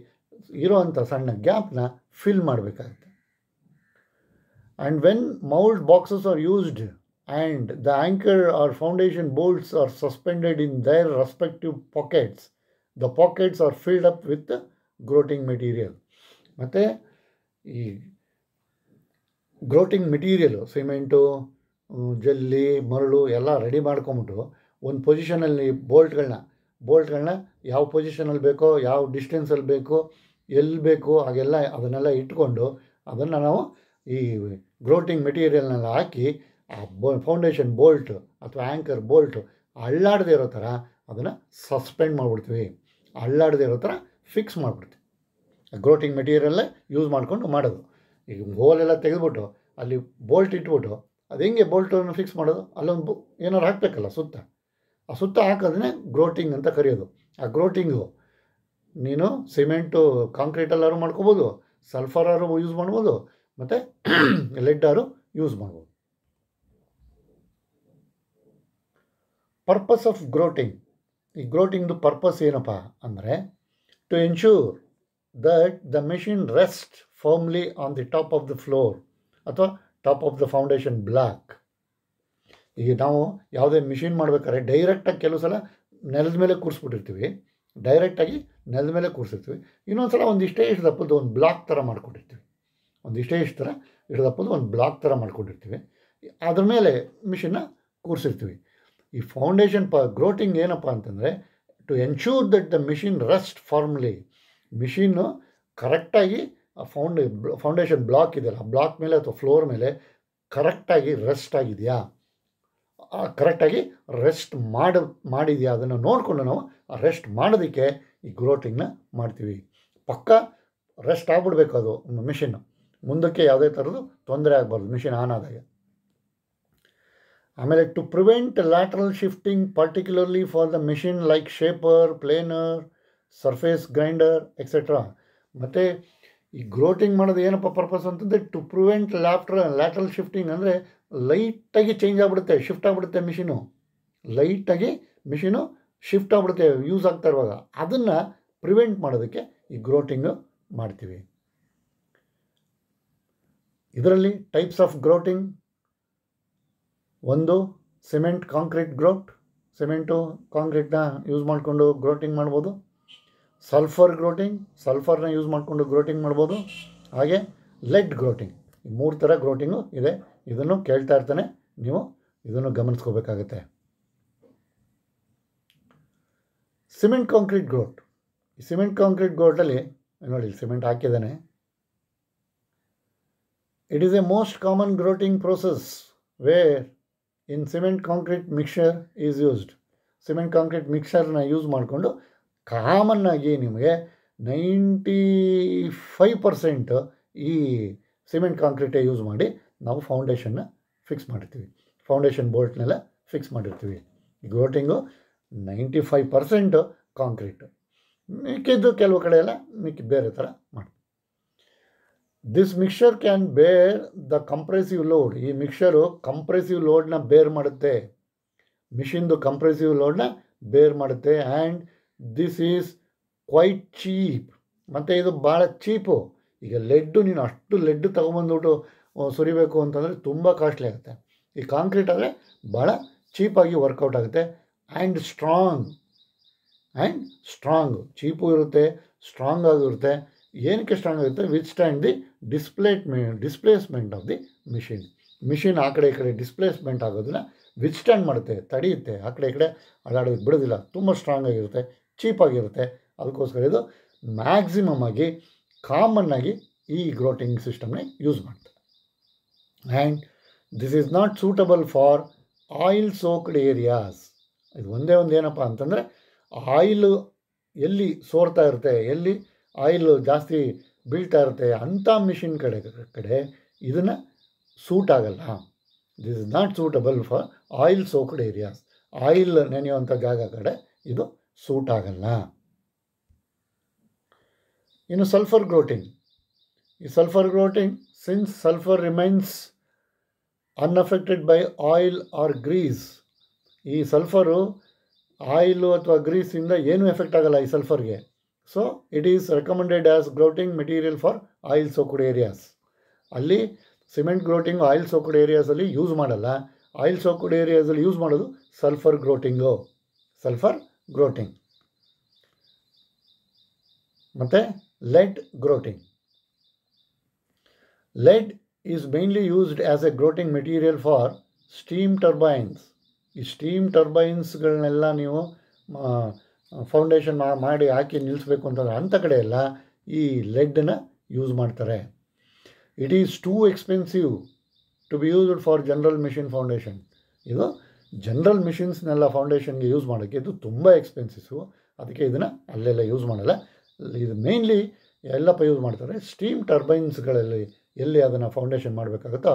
ಇರೋವಂಥ ಸಣ್ಣ ಗ್ಯಾಪ್ನ ಫಿಲ್ ಮಾಡಬೇಕಾಗುತ್ತೆ And when mould boxes are used and the anchor or foundation bolts are suspended in their respective pockets, the pockets are filled up with the material. grouting material. ಮತ್ತು ಈ ಗ್ರೋಟಿಂಗ್ ಮೆಟೀರಿಯಲು ಸಿಮೆಂಟು ಜಲ್ಲಿ ಮರಳು ಎಲ್ಲ ready ಮಾಡ್ಕೊಂಬಿಟ್ಟು ಒಂದು ಪೊಸಿಷನಲ್ಲಿ ಬೋಲ್ಟ್ಗಳನ್ನ ಬೋಲ್ಟ್ಗಳನ್ನ ಯಾವ ಪೊಸಿಷನಲ್ಲಿ ಬೇಕೋ ಯಾವ ಡಿಸ್ಟೆನ್ಸಲ್ಲಿ ಬೇಕೋ ಎಲ್ಲಿ ಬೇಕೋ ಹಾಗೆಲ್ಲ ಅದನ್ನೆಲ್ಲ ಇಟ್ಕೊಂಡು ಅದನ್ನು ನಾವು ಈ ಗ್ರೋಟಿಂಗ್ ಮೆಟೀರಿಯಲ್ನೆಲ್ಲ ಹಾಕಿ ಆ ಬೋ ಫೌಂಡೇಶನ್ ಬೋಲ್ಟ್ ಅಥವಾ ಆ್ಯಂಕರ್ ಬೋಲ್ಟು ಅಳ್ಳಾಡದೆ ಇರೋ ಥರ ಅದನ್ನು ಸಸ್ಪೆಂಡ್ ಮಾಡಿಬಿಡ್ತೀವಿ ಅಳ್ಳಾಡದೆ ಇರೋ ಥರ ಫಿಕ್ಸ್ ಮಾಡಿಬಿಡ್ತೀವಿ ಗ್ರೋಟಿಂಗ್ ಮೆಟೀರಿಯಲ್ಲೇ ಯೂಸ್ ಮಾಡಿಕೊಂಡು ಮಾಡೋದು ಈಗ ಹೋಲೆಲ್ಲ ತೆಗೆದುಬಿಟ್ಟು ಅಲ್ಲಿ ಬೋಲ್ಟ್ ಇಟ್ಬಿಟ್ಟು ಅದು ಹೆಂಗೆ ಬೋಲ್ಟನ್ನು ಫಿಕ್ಸ್ ಮಾಡೋದು ಅಲ್ಲೊಂದು ಬು ಏನಾರು ಹಾಕಬೇಕಲ್ಲ ಸುತ್ತ ಆ ಸುತ್ತ ಹಾಕೋದನ್ನೇ ಗ್ರೋಟಿಂಗ್ ಅಂತ ಕರೆಯೋದು ಆ ಗ್ರೋಟಿಂಗು ನೀನು ಸಿಮೆಂಟು ಕಾಂಕ್ರೀಟಲ್ಲಾದ್ರು ಮಾಡ್ಕೋಬೋದು ಸಲ್ಫರಾರು ಯೂಸ್ ಮಾಡ್ಬೋದು ಮತ್ತು ಲೆಡ್ಡಾರು ಯೂಸ್ ಮಾಡ್ಬೋದು ಪರ್ಪಸ್ ಆಫ್ ಗ್ರೋಟಿಂಗ್ ಈ ಗ್ರೋಟಿಂಗ್ದು ಪರ್ಪಸ್ ಏನಪ್ಪ ಅಂದರೆ to ensure that the machine rest firmly on the top of the floor ಅಥವಾ top of the foundation block ಈಗ ನಾವು ಯಾವುದೇ ಮಿಷಿನ್ ಮಾಡ್ಬೇಕಾದ್ರೆ ಡೈರೆಕ್ಟಾಗಿ ಕೆಲವು ಸಲ ನೆಲದ ಮೇಲೆ ಕೂರಿಸ್ಬಿಟ್ಟಿರ್ತೀವಿ ಡೈರೆಕ್ಟಾಗಿ ನೆಲದ ಮೇಲೆ ಕೂರಿಸಿರ್ತೀವಿ ಇನ್ನೊಂದು ಸಲ ಒಂದು ಇಷ್ಟೇ ದಪ್ಪದ್ದು ಒಂದು ಬ್ಲಾಕ್ ಥರ ಮಾಡಿಕೊಟ್ಟಿರ್ತೀವಿ ಒಂದು ಇಷ್ಟೇ ಇಷ್ಟು ಥರ ಹಿಡ್ದಪ್ಪಂದು ಒಂದು ಬ್ಲಾಕ್ ಥರ ಮಾಡ್ಕೊಂಡಿರ್ತೀವಿ ಅದ್ರ ಮೇಲೆ ಮಿಷಿನ್ನ ಕೂರಿಸಿರ್ತೀವಿ ಈ ಫೌಂಡೇಶನ್ ಪ ಗ್ರೋಟಿಂಗ್ ಏನಪ್ಪ ಅಂತಂದರೆ to ensure that the machine rest firmly machine ಕರೆಕ್ಟಾಗಿ ಆ ಫೌಂಡ್ ಫೌಂಡೇಶನ್ ಬ್ಲಾಕ್ ಇದೆಯಲ್ಲ ಆ ಬ್ಲಾಕ್ ಮೇಲೆ ಅಥವಾ ಫ್ಲೋರ್ ಮೇಲೆ ಕರೆಕ್ಟಾಗಿ ರೆಸ್ಟ್ ಆಗಿದೆಯಾ ಕರೆಕ್ಟಾಗಿ ರೆಸ್ಟ್ ಮಾಡಿ ಮಾಡಿದೆಯಾ ಅದನ್ನು ನೋಡಿಕೊಂಡು ನಾವು ಆ ರೆಸ್ಟ್ ಮಾಡೋದಕ್ಕೆ ಈ ಗ್ರೋಟಿಂಗ್ನ ಮಾಡ್ತೀವಿ ಪಕ್ಕ ರೆಸ್ಟ್ ಆಗ್ಬಿಡ್ಬೇಕು ಅದು ಮಿಷಿನ್ನು ಮುಂದಕ್ಕೆ ಯಾವುದೇ ಥರದ್ದು ತೊಂದರೆ ಆಗಬಾರ್ದು ಮಿಷಿನ್ ಆನ್ ಆದಾಗ ಆಮೇಲೆ to prevent lateral shifting particularly for the machine like shaper planer surface grinder etcetera ಮತ್ತು ಈ ಗ್ರೋಟಿಂಗ್ ಮಾಡೋದು ಏನಪ್ಪ ಪರ್ಪಸ್ ಅಂತಂದರೆ to prevent lateral lateral shifting ಅಂದರೆ ಲೈಟಾಗಿ ಚೇಂಜ್ ಆಗಿಬಿಡುತ್ತೆ ಶಿಫ್ಟ್ ಆಗಿಬಿಡುತ್ತೆ ಮಿಷಿನು ಲೈಟಾಗಿ ಮಿಷಿನು ಶಿಫ್ಟ್ ಆಗಿಬಿಡುತ್ತೆ ಯೂಸ್ ಆಗ್ತಾ ಇರುವಾಗ ಅದನ್ನು ಪ್ರಿವೆಂಟ್ ಮಾಡೋದಕ್ಕೆ ಈ ಗ್ರೋಟಿಂಗು ಮಾಡ್ತೀವಿ ಇದರಲ್ಲಿ ಟೈಪ್ಸ್ ಆಫ್ ಗ್ರೋಟಿಂಗ್ ಒಂದು ಸಿಮೆಂಟ್ ಕಾಂಕ್ರೀಟ್ ಗ್ರೋಟ್ ಸಿಮೆಂಟು ಕಾಂಕ್ರೀಟ್ನ ಯೂಸ್ ಮಾಡಿಕೊಂಡು ಗ್ರೋಟಿಂಗ್ ಮಾಡ್ಬೋದು ಸಲ್ಫರ್ ಗ್ರೋಟಿಂಗ್ ಸಲ್ಫರ್ನ ಯೂಸ್ ಮಾಡಿಕೊಂಡು ಗ್ರೋಟಿಂಗ್ ಮಾಡ್ಬೋದು ಹಾಗೆ ಲೆಡ್ ಗ್ರೋಟಿಂಗ್ ಮೂರು ಥರ ಗ್ರೋಟಿಂಗು ಇದೆ ಇದನ್ನು ಕೇಳ್ತಾ ಇರ್ತಾನೆ ನೀವು ಇದನ್ನು ಗಮನಿಸ್ಕೋಬೇಕಾಗತ್ತೆ cement concrete grout cement concrete ಗ್ರೋಟಲ್ಲಿ ನೋಡಿ ಸಿಮೆಂಟ್ ಹಾಕಿದ್ದಾನೆ It is a most common grouting process where in cement concrete mixture is used. Cement concrete ಮಿಕ್ಸರ್ನ ಯೂಸ್ ಮಾಡಿಕೊಂಡು ಕಾಮನ್ನಾಗಿ ನಿಮಗೆ ನೈಂಟಿ ಫೈವ್ ಪರ್ಸೆಂಟ್ ಈ ಸಿಮೆಂಟ್ ಕಾಂಕ್ರೀಟೇ ಯೂಸ್ ಮಾಡಿ ನಾವು ಫೌಂಡೇಶನ್ನ ಫಿಕ್ಸ್ ಮಾಡಿರ್ತೀವಿ ಫೌಂಡೇಶನ್ ಬೋಲ್ಟ್ನೆಲ್ಲ ಫಿಕ್ಸ್ ಮಾಡಿರ್ತೀವಿ grouting ninety five percent concrete ಮಿಕ್ಕಿದ್ದು ಕೆಲವು ಕಡೆ ಎಲ್ಲ ಮಿಕ್ಕಿ ಬೇರೆ ಥರ ಮಾಡ್ತೀವಿ this mixer can bear the compressive load ಈ ಮಿಕ್ಸರು ಕಂಪ್ರೆಸಿವ್ ಲೋಡ್ನ ಬೇರ್ ಮಾಡುತ್ತೆ ಮಿಷಿನ್ದು ಕಂಪ್ರೆಸಿವ್ ಲೋಡ್ನ ಬೇರ್ ಮಾಡುತ್ತೆ and this is quite cheap ಮತ್ತು ಇದು ಭಾಳ ಚೀಪು ಈಗ ಲೆಡ್ಡು ನೀನು ಅಷ್ಟು ಲೆಡ್ಡು ತೊಗೊಂಬಂದ್ಬಿಟ್ಟು ಸುರಿಬೇಕು ಅಂತಂದರೆ ತುಂಬ ಕಾಸ್ಟ್ಲಿ ಆಗುತ್ತೆ ಈ ಕಾಂಕ್ರೀಟ್ ಆದರೆ ಭಾಳ ಚೀಪಾಗಿ ವರ್ಕೌಟ್ ಆಗುತ್ತೆ and strong and strong cheap ಇರುತ್ತೆ ಸ್ಟ್ರಾಂಗ್ ಆಗಿರುತ್ತೆ ಏನಕ್ಕೆ ಸ್ಟ್ರಾಂಗ್ ಆಗುತ್ತೆ withstand the displacement displacement of the machine machine ಆ ಕಡೆ ಈ ಕಡೆ ಡಿಸ್ಪ್ಲೇಸ್ಮೆಂಟ್ ಆಗೋದನ್ನ ವಿತ್ ಸ್ಟ್ಯಾಂಡ್ ಮಾಡುತ್ತೆ ತಡೆಯುತ್ತೆ ಆ ಕಡೆ ಈ ಕಡೆ ಅದಾಡೋದು ಬಿಡೋದಿಲ್ಲ ತುಂಬ ಸ್ಟ್ರಾಂಗ್ ಆಗಿರುತ್ತೆ ಚೀಪಾಗಿರುತ್ತೆ ಅದಕ್ಕೋಸ್ಕರ ಇದು ಮ್ಯಾಕ್ಸಿಮಮ್ ಆಗಿ ಕಾಮನ್ನಾಗಿ ಈ ಗ್ರೋಟಿಂಗ್ ಸಿಸ್ಟಮ್ನೇ ಯೂಸ್ ಮಾಡ್ತಾರೆ and this is not suitable for oil soaked areas ಇದು ಒಂದೇ ಒಂದು ಏನಪ್ಪ ಅಂತಂದರೆ ಆಯಿಲು ಎಲ್ಲಿ ಸೋರ್ತಾ ಇರುತ್ತೆ ಎಲ್ಲಿ ಆಯಿಲ್ ಜಾಸ್ತಿ ಬೀಳ್ತಾ ಇರುತ್ತೆ ಅಂಥ ಮಿಷಿನ್ ಕಡೆ ಕಡೆ ಇದನ್ನು ಸೂಟ್ ಆಗಲ್ಲ this is not suitable for oil soaked areas oil ನೆನೆಯುವಂಥ ಜಾಗ ಕಡೆ ಇದು ಸೂಟ್ ಆಗಲ್ಲ ಇನ್ನು ಸಲ್ಫರ್ ಗ್ರೋಟಿಂಗ್ ಈ sulphur grouting since sulphur remains unaffected by oil or grease ಈ ಸಲ್ಫರು ಆಯಿಲು ಅಥವಾ ಗ್ರೀಸಿಂದ ಏನೂ ಎಫೆಕ್ಟ್ ಆಗಲ್ಲ ಈ ಸಲ್ಫರ್ಗೆ so it is recommended as grouting material for oil soaked areas ಅಲ್ಲಿ ಸಿಮೆಂಟ್ ಗ್ರೋಟಿಂಗ್ ಆಯಿಲ್ ಸೋಕುಡ್ ಏರಿಯಾಸಲ್ಲಿ ಯೂಸ್ ಮಾಡಲ್ಲ ಆಯಿಲ್ ಸೋಕುಡ್ ಏರಿಯಾಸಲ್ಲಿ ಯೂಸ್ ಮಾಡೋದು ಸಲ್ಫರ್ ಗ್ರೋಟಿಂಗು ಸಲ್ಫರ್ ಗ್ರೋಟಿಂಗ್ ಮತ್ತು lead grouting lead is mainly used as a grouting material for steam turbines ಈ steam ಟರ್ಬೈನ್ಸ್ಗಳನ್ನೆಲ್ಲ ನೀವು foundation ಮಾಡಿ ಹಾಕಿ ನಿಲ್ಲಿಸ್ಬೇಕು ಅಂತಂದರೆ ಅಂಥ ಕಡೆ ಎಲ್ಲ ಈ ಲೆಡ್ನ ಯೂಸ್ ಮಾಡ್ತಾರೆ it is too expensive to be used for general machine foundation ಇದು ಜನರಲ್ ಮಿಷಿನ್ಸ್ನೆಲ್ಲ ಫೌಂಡೇಶನ್ಗೆ ಯೂಸ್ ಮಾಡೋಕ್ಕೆ ಇದು ತುಂಬ ಎಕ್ಸ್ಪೆನ್ಸಿವ್ ಅದಕ್ಕೆ ಇದನ್ನು ಅಲ್ಲೆಲ್ಲ ಯೂಸ್ ಮಾಡಲ್ಲ ಇದು ಮೇಯ್ನ್ಲಿ ಎಲ್ಲಪ್ಪ ಯೂಸ್ ಮಾಡ್ತಾರೆ ಸ್ಟೀಮ್ ಟರ್ಬೈನ್ಸ್ಗಳಲ್ಲಿ ಎಲ್ಲಿ ಅದನ್ನು ಫೌಂಡೇಶನ್ ಮಾಡಬೇಕಾಗುತ್ತೋ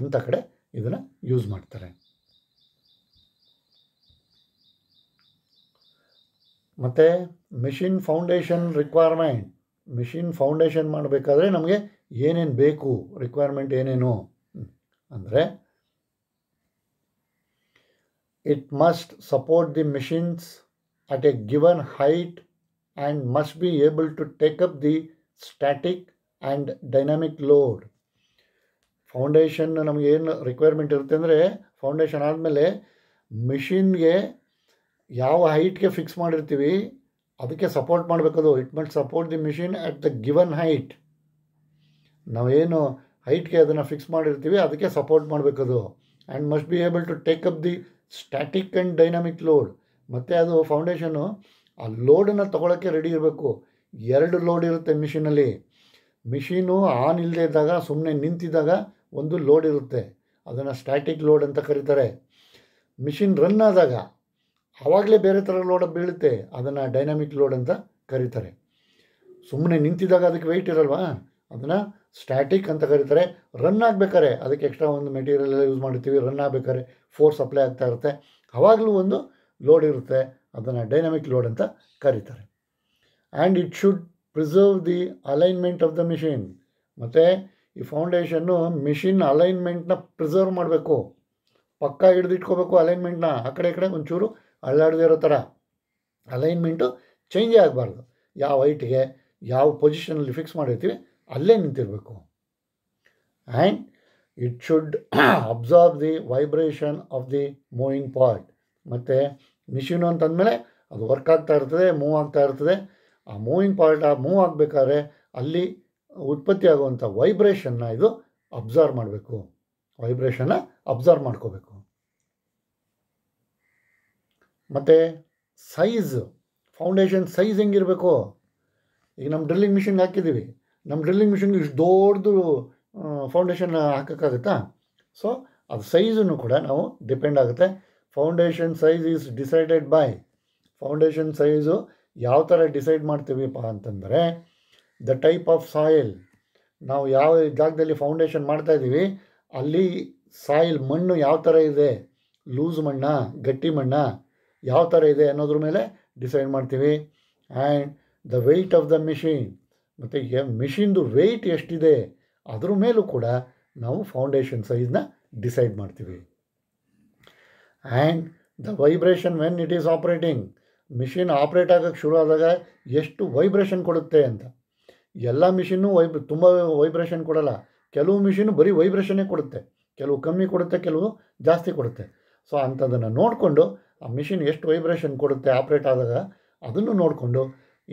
ಅಂಥ ಕಡೆ ಇದನ್ನು ಯೂಸ್ ಮಾಡ್ತಾರೆ ಮತ್ತು machine foundation requirement machine foundation ಮಾಡಬೇಕಾದ್ರೆ ನಮಗೆ ಏನೇನು ಬೇಕು ರಿಕ್ವೈರ್ಮೆಂಟ್ ಏನೇನು ಅಂದರೆ it must support the machines at a given height and must be able to take up the static and dynamic load foundation ನಮಗೇನು ರಿಕ್ವೈರ್ಮೆಂಟ್ ಇರುತ್ತೆ ಅಂದರೆ ಫೌಂಡೇಶನ್ ಆದಮೇಲೆ ಮಿಷಿನ್ಗೆ ಯಾವ ಹೈಟ್ಗೆ ಫಿಕ್ಸ್ ಮಾಡಿರ್ತೀವಿ ಅದಕ್ಕೆ ಸಪೋರ್ಟ್ ಮಾಡಬೇಕದು it must support the machine at the given height ನಾವೇನು ಹೈಟ್ಗೆ ಅದನ್ನು ಫಿಕ್ಸ್ ಮಾಡಿರ್ತೀವಿ ಅದಕ್ಕೆ ಸಪೋರ್ಟ್ ಮಾಡಬೇಕದು and must be able to take up the static and dynamic load ಮತ್ತು ಅದು ಫೌಂಡೇಶನ್ನು ಆ ಲೋಡನ್ನು ತೊಗೊಳಕ್ಕೆ ರೆಡಿ ಇರಬೇಕು ಎರಡು ಲೋಡ್ ಇರುತ್ತೆ ಮಿಷಿನಲ್ಲಿ ಮಿಷಿನು ಆನ್ ಇಲ್ಲದೆ ಇದ್ದಾಗ ಸುಮ್ಮನೆ ನಿಂತಿದ್ದಾಗ ಒಂದು ಲೋಡ್ ಇರುತ್ತೆ ಅದನ್ನು ಸ್ಟ್ಯಾಟಿಕ್ ಲೋಡ್ ಅಂತ ಕರೀತಾರೆ ಮಿಷಿನ್ ರನ್ ಆದಾಗ ಆವಾಗಲೇ ಬೇರೆ ಥರ ಲೋಡ ಬೀಳುತ್ತೆ ಅದನ್ನು ಡೈನಾಮಿಕ್ ಲೋಡ್ ಅಂತ ಕರೀತಾರೆ ಸುಮ್ಮನೆ ನಿಂತಿದ್ದಾಗ ಅದಕ್ಕೆ ವೆಯ್ಟ್ ಇರಲ್ವಾ ಅದನ್ನು ಸ್ಟ್ಯಾಟಿಕ್ ಅಂತ ಕರೀತಾರೆ ರನ್ ಆಗಬೇಕಾರೆ ಅದಕ್ಕೆ ಎಕ್ಸ್ಟ್ರಾ ಒಂದು ಮೆಟೀರಿಯಲ್ ಎಲ್ಲ ಯೂಸ್ ಮಾಡ್ತೀವಿ ರನ್ ಆಗಬೇಕಾರೆ ಫೋರ್ಸ್ ಅಪ್ಲೈ ಆಗ್ತಾ ಇರುತ್ತೆ ಆವಾಗಲೂ ಒಂದು ಲೋಡ್ ಇರುತ್ತೆ ಅದನ್ನು ಡೈನಾಮಿಕ್ ಲೋಡ್ ಅಂತ ಕರೀತಾರೆ and it should preserve the alignment of the machine ಮತ್ತು ಈ ಫೌಂಡೇಶನ್ನು ಮಿಷಿನ್ ಅಲೈನ್ಮೆಂಟ್ನ ಪ್ರಿಸರ್ವ್ ಮಾಡಬೇಕು ಪಕ್ಕ ಹಿಡಿದಿಟ್ಕೋಬೇಕು ಅಲೈನ್ಮೆಂಟ್ನ ಆ ಕಡೆ ಈ ಕಡೆ ಒಂಚೂರು ಅಳ್ಳಾಡದೇ ಇರೋ ಥರ ಅಲೈನ್ಮೆಂಟು ಚೇಂಜೇ ಆಗಬಾರ್ದು ಯಾವ ವೈಟಿಗೆ ಯಾವ ಪೊಸಿಷನಲ್ಲಿ ಫಿಕ್ಸ್ ಮಾಡಿರ್ತೀವಿ ಅಲ್ಲೇ ನಿಂತಿರಬೇಕು and it should observe the vibration of the moving part ಮತ್ತು ಮಿಷಿನು ಅಂತಂದಮೇಲೆ ಅದು ವರ್ಕ್ ಆಗ್ತಾ ಇರ್ತದೆ ಮೂವ್ ಆಗ್ತಾ ಇರ್ತದೆ ಆ ಮೂವಿಂಗ್ ಪಾರ್ಟ್ ಆ ಮೂವ್ ಆಗಬೇಕಾದ್ರೆ ಅಲ್ಲಿ ಉತ್ಪತ್ತಿ ಆಗುವಂಥ ವೈಬ್ರೇಷನ್ನ ಇದು ಅಬ್ಸರ್ವ್ ಮಾಡಬೇಕು ವೈಬ್ರೇಷನ್ನ ಅಬ್ಸರ್ವ್ ಮಾಡ್ಕೋಬೇಕು ಮತ್ತು ಸೈಜ್ ಫೌಂಡೇಶನ್ ಸೈಜ್ ಹೆಂಗಿರಬೇಕು ಈಗ ನಮ್ಮ ಡ್ರಿಲ್ಲಿಂಗ್ ಮಿಷಿನ್ಗೆ ಹಾಕಿದ್ದೀವಿ ನಮ್ಮ ಡ್ರಿಲ್ಲಿಂಗ್ ಮಿಷಿನ್ಗೆ ಇಷ್ಟು ದೊಡ್ಡದು ಫೌಂಡೇಶನ್ ಹಾಕೋಕ್ಕಾಗುತ್ತಾ ಸೊ ಅದು ಸೈಜನ್ನು ಕೂಡ ನಾವು ಡಿಪೆಂಡ್ ಆಗುತ್ತೆ foundation size is decided by foundation size ಯಾವ ಥರ ಡಿಸೈಡ್ ಮಾಡ್ತೀವಿಪ್ಪ ಅಂತಂದರೆ ದ ಟೈಪ್ ಆಫ್ ಸಾಯಿಲ್ ನಾವು ಯಾವ ಜಾಗದಲ್ಲಿ ಫೌಂಡೇಶನ್ ಮಾಡ್ತಾಯಿದ್ದೀವಿ ಅಲ್ಲಿ ಸಾಯಿಲ್ ಮಣ್ಣು ಯಾವ ಥರ ಇದೆ ಲೂಸ್ ಮಣ್ಣ ಗಟ್ಟಿ ಮಣ್ಣ ಯಾವ ಥರ ಇದೆ ಅನ್ನೋದ್ರ ಮೇಲೆ ಡಿಸೈಡ್ ಮಾಡ್ತೀವಿ and the weight of the machine ಮತ್ತು ಮಿಷಿನ್ದು ವೆಯ್ಟ್ ಎಷ್ಟಿದೆ ಅದ್ರ ಮೇಲೂ ಕೂಡ ನಾವು ಫೌಂಡೇಶನ್ ಸೈಜ್ನ ಡಿಸೈಡ್ ಮಾಡ್ತೀವಿ and the vibration when it is operating machine operate ಆಗೋಕ್ಕೆ ಶುರು ಆದಾಗ ಎಷ್ಟು ವೈಬ್ರೇಷನ್ ಕೊಡುತ್ತೆ ಅಂತ ಎಲ್ಲ ಮಿಷಿನ್ನು ವೈಬ್ ತುಂಬ ವೈಬ್ರೇಷನ್ ಕೊಡಲ್ಲ ಕೆಲವು ಮಿಷಿನ್ ಬರೀ ವೈಬ್ರೇಷನ್ನೇ ಕೊಡುತ್ತೆ ಕೆಲವು ಕಮ್ಮಿ ಕೊಡುತ್ತೆ ಕೆಲವು ಜಾಸ್ತಿ ಕೊಡುತ್ತೆ ಸೊ ಅಂಥದನ್ನು ನೋಡಿಕೊಂಡು ಆ ಮಿಷಿನ್ ಎಷ್ಟು ವೈಬ್ರೇಷನ್ ಕೊಡುತ್ತೆ ಆಪ್ರೇಟ್ ಆದಾಗ ಅದನ್ನು ನೋಡಿಕೊಂಡು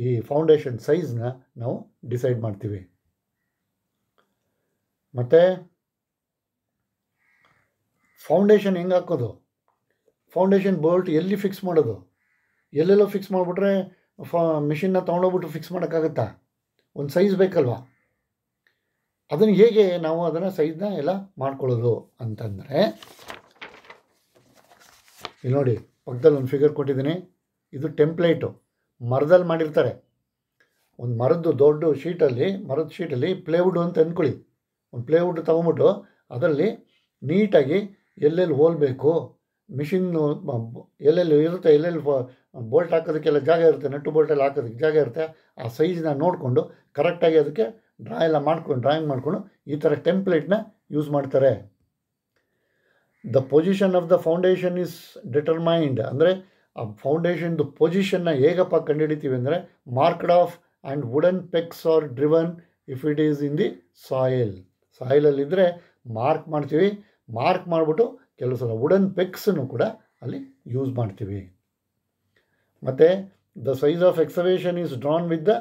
ಈ ಫೌಂಡೇಶನ್ ಸೈಜ್ನ ನಾವು ಡಿಸೈಡ್ ಮಾಡ್ತೀವಿ ಮತ್ತು ಫೌಂಡೇಶನ್ ಹೆಂಗೆ ಹಾಕೋದು ಫೌಂಡೇಶನ್ ಬೋಲ್ಟ್ ಎಲ್ಲಿ ಫಿಕ್ಸ್ ಮಾಡೋದು ಎಲ್ಲೆಲ್ಲೋ ಫಿಕ್ಸ್ ಮಾಡಿಬಿಟ್ರೆ ಫ ಮಿಷಿನ್ನ ತೊಗೊಂಡೋಗ್ಬಿಟ್ಟು ಫಿಕ್ಸ್ ಮಾಡೋಕ್ಕಾಗತ್ತಾ ಒಂದು ಸೈಜ್ ಬೇಕಲ್ವಾ ಅದನ್ನು ಹೇಗೆ ನಾವು ಅದನ್ನು ಸೈಜ್ನ ಎಲ್ಲ ಮಾಡ್ಕೊಳ್ಳೋದು ಅಂತಂದರೆ ಇಲ್ಲಿ ನೋಡಿ ಪಕ್ಕದಲ್ಲಿ ಒಂದು ಫಿಗರ್ ಕೊಟ್ಟಿದ್ದೀನಿ ಇದು ಟೆಂಪ್ಲೇಟು ಮರದಲ್ಲಿ ಮಾಡಿರ್ತಾರೆ ಒಂದು ಮರದ್ದು ದೊಡ್ಡ ಶೀಟಲ್ಲಿ ಮರದ ಶೀಟಲ್ಲಿ ಪ್ಲೇವುಡ್ ಅಂತ ಅಂದ್ಕೊಳ್ಳಿ ಒಂದು ಪ್ಲೇವುಡ್ ತೊಗೊಂಬಿಟ್ಟು ಅದರಲ್ಲಿ ನೀಟಾಗಿ ಎಲ್ಲೆಲ್ಲಿ ಹೋಲ್ಬೇಕು ಮಿಷಿನ್ನು ಎಲ್ಲೆಲ್ಲಿ ಇರುತ್ತೆ ಎಲ್ಲೆಲ್ಲಿ ಬೋಲ್ಟ್ ಹಾಕೋದಕ್ಕೆಲ್ಲ ಜಾಗ ಇರುತ್ತೆ ನೆಟ್ಟು ಬೋಲ್ಟಲ್ಲಿ ಹಾಕೋದಕ್ಕೆ ಜಾಗ ಇರುತ್ತೆ ಆ ಸೈಜ್ನ ನೋಡಿಕೊಂಡು ಕರೆಕ್ಟಾಗಿ ಅದಕ್ಕೆ ಡ್ರಾ ಎಲ್ಲ ಮಾಡ್ಕೊಂಡು ಡ್ರಾಯಿಂಗ್ ಮಾಡಿಕೊಂಡು ಈ ಥರ ಟೆಂಪ್ಲೇಟ್ನ ಯೂಸ್ ಮಾಡ್ತಾರೆ the position of the foundation is determined ಅಂದರೆ ಆ ಫೌಂಡೇಶನ್ದು ಪೊಸಿಷನ್ನ ಹೇಗಪ್ಪ ಕಂಡುಹಿಡಿತೀವಿ ಅಂದರೆ marked off and wooden pegs are driven if it is in the soil ಸಾಯಿಲಲ್ಲಿದ್ದರೆ ಮಾರ್ಕ್ ಮಾಡ್ತೀವಿ ಮಾರ್ಕ್ ಮಾಡಿಬಿಟ್ಟು ಕೆಲವು ಸಲ ವುಡನ್ ಪೆಕ್ಸನ್ನು ಕೂಡ ಅಲ್ಲಿ ಯೂಸ್ ಮಾಡ್ತೀವಿ ಮತ್ತು the size of excavation is drawn with the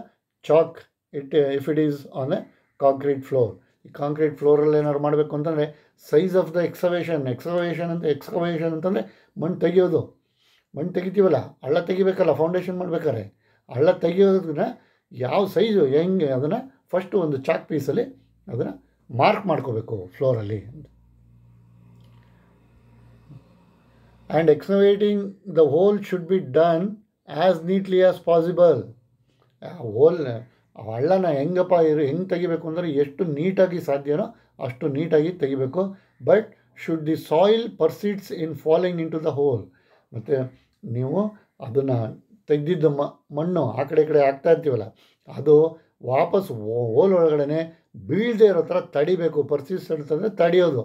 chalk it if it is on a concrete floor ಈ ಕಾಂಕ್ರೀಟ್ ಫ್ಲೋರಲ್ಲಿ ಏನಾದ್ರು ಮಾಡಬೇಕು ಅಂತಂದರೆ size of the excavation excavation ಅಂತ ಎಕ್ಸ್ಕವೇಷನ್ ಅಂತಂದರೆ ಮಣ್ಣು ತೆಗೆಯೋದು ಮಣ್ಣು ತೆಗಿತೀವಲ್ಲ ಹಳ್ಳ ತೆಗಿಬೇಕಲ್ಲ ಫೌಂಡೇಶನ್ ಮಾಡ್ಬೇಕಾದ್ರೆ ಹಳ್ಳ ತೆಗಿಯೋದನ್ನ ಯಾವ ಸೈಜು ಹೆಂಗೆ ಅದನ್ನು ಫಸ್ಟು ಒಂದು ಚಾಕ್ ಪೀಸಲ್ಲಿ ಅದನ್ನು ಮಾರ್ಕ್ ಮಾಡ್ಕೋಬೇಕು ಫ್ಲೋರಲ್ಲಿ and excavating the hole should be done as neatly as possible hole ಆ ಹಳ್ಳನ ಹೆಂಗಪ್ಪ ಇರು ಹೆಂಗೆ ತೆಗಿಬೇಕು ಅಂದರೆ ಎಷ್ಟು ನೀಟಾಗಿ ಸಾಧ್ಯನೋ ಅಷ್ಟು ನೀಟಾಗಿ ತೆಗಿಬೇಕು but should the soil persists in falling in to the hole ಮತ್ತು ನೀವು ಅದನ್ನು ತೆಗೆದಿದ್ದ ಮಣ್ಣು ಆ ಕಡೆ ಈ ಕಡೆ ಆಗ್ತಾ ಇರ್ತೀವಲ್ಲ ಅದು ವಾಪಸ್ ಹೋಲ್ ಒಳಗಡೆ ಬೀಳದೇ ಇರೋ ಥರ ತಡಿಬೇಕು ಪರ್ಸಿಸ್ ಅಂತಂದರೆ ತಡಿಯೋದು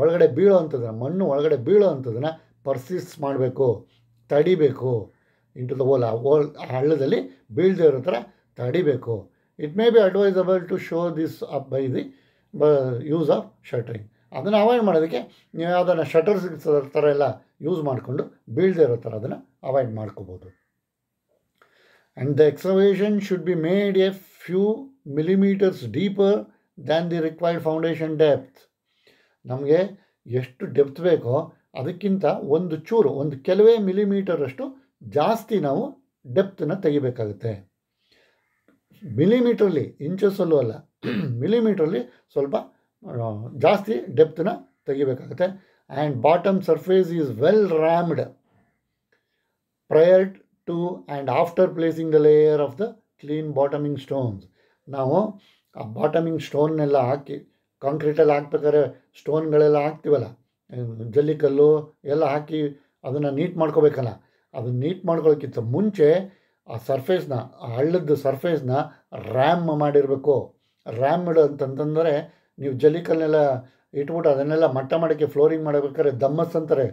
ಒಳಗಡೆ ಬೀಳೋ ಅಂಥದ್ದನ್ನು ಮಣ್ಣು ಒಳಗಡೆ ಬೀಳೋ ಅಂಥದ್ದನ್ನು ಪರ್ಸಿಸ್ ಮಾಡಬೇಕು ತಡಿಬೇಕು ಇಂಟು ದ ಹೋಲ್ ಆ ಹೋಲ್ ಆ ಹಳ್ಳದಲ್ಲಿ ಬೀಳದೇ ಇರೋ ಥರ ತಡಿಬೇಕು it may be advisable to shore this up by the ಬ ಯೂಸ್ ಆಫ್ ಶಟ್ರಿಂಗ್ ಅದನ್ನು ಅವಾಯ್ಡ್ ಮಾಡೋದಕ್ಕೆ ನೀವು ಅದನ್ನು ಶಟರ್ಸ್ ಥರ ಎಲ್ಲ ಯೂಸ್ ಮಾಡಿಕೊಂಡು ಬೀಳದೇ ಇರೋ ಥರ ಅದನ್ನು ಅವಾಯ್ಡ್ ಮಾಡ್ಕೋಬೋದು and the excavation should be made a few millimetres deeper than the required foundation depth ನಮಗೆ ಎಷ್ಟು ಡೆಪ್ತ್ ಬೇಕೋ ಅದಕ್ಕಿಂತ ಒಂದು ಚೂರು ಒಂದು ಕೆಲವೇ ಮಿಲಿಮೀಟರಷ್ಟು ಜಾಸ್ತಿ ನಾವು ಡೆಪ್ತನ್ನು ತೆಗಿಬೇಕಾಗುತ್ತೆ ಮಿಲಿಮೀಟ್ರಲ್ಲಿ ಇಂಚಸಲ್ಲೂ ಅಲ್ಲ ಮಿಲಿಮೀಟ್ರಲ್ಲಿ ಸ್ವಲ್ಪ ಜಾಸ್ತಿ ಡೆಪ್ತನ್ನ ತೆಗಿಬೇಕಾಗುತ್ತೆ and bottom surface is well rammed prior to and after placing the layer of the clean bottoming stones ನಾವು ಆ ಬಾಟಮಿಂಗ್ ಸ್ಟೋನ್ನೆಲ್ಲ ಹಾಕಿ ಕಾಂಕ್ರೀಟಲ್ಲಿ ಹಾಕ್ಬೇಕಾದ್ರೆ ಸ್ಟೋನ್ಗಳೆಲ್ಲ ಹಾಕ್ತೀವಲ್ಲ ಜಲ್ಲಿಕಲ್ಲು ಎಲ್ಲ ಹಾಕಿ ಅದನ್ನು ನೀಟ್ ಮಾಡ್ಕೋಬೇಕಲ್ಲ ಅದನ್ನ ನೀಟ್ ಮಾಡ್ಕೊಳ್ಳೋಕ್ಕಿಂತ ಮುಂಚೆ ಆ ಸರ್ಫೇಸ್ನ ಆ ಹಳ್ಳದ ಸರ್ಫೇಸ್ನ ರ್ಯಾಮ್ ಮಾಡಿರಬೇಕು ರ್ಯಾಮ್ ಇಡೋ ಅಂತಂತಂದರೆ ನೀವು ಜಲ್ಲಿಕಲ್ನೆಲ್ಲ ಇಟ್ಬಿಟ್ಟು ಅದನ್ನೆಲ್ಲ ಮಟ್ಟ ಮಾಡೋಕ್ಕೆ ಫ್ಲೋರಿಂಗ್ ಮಾಡಬೇಕಾದ್ರೆ ದಮ್ಮಸ್ ಅಂತಾರೆ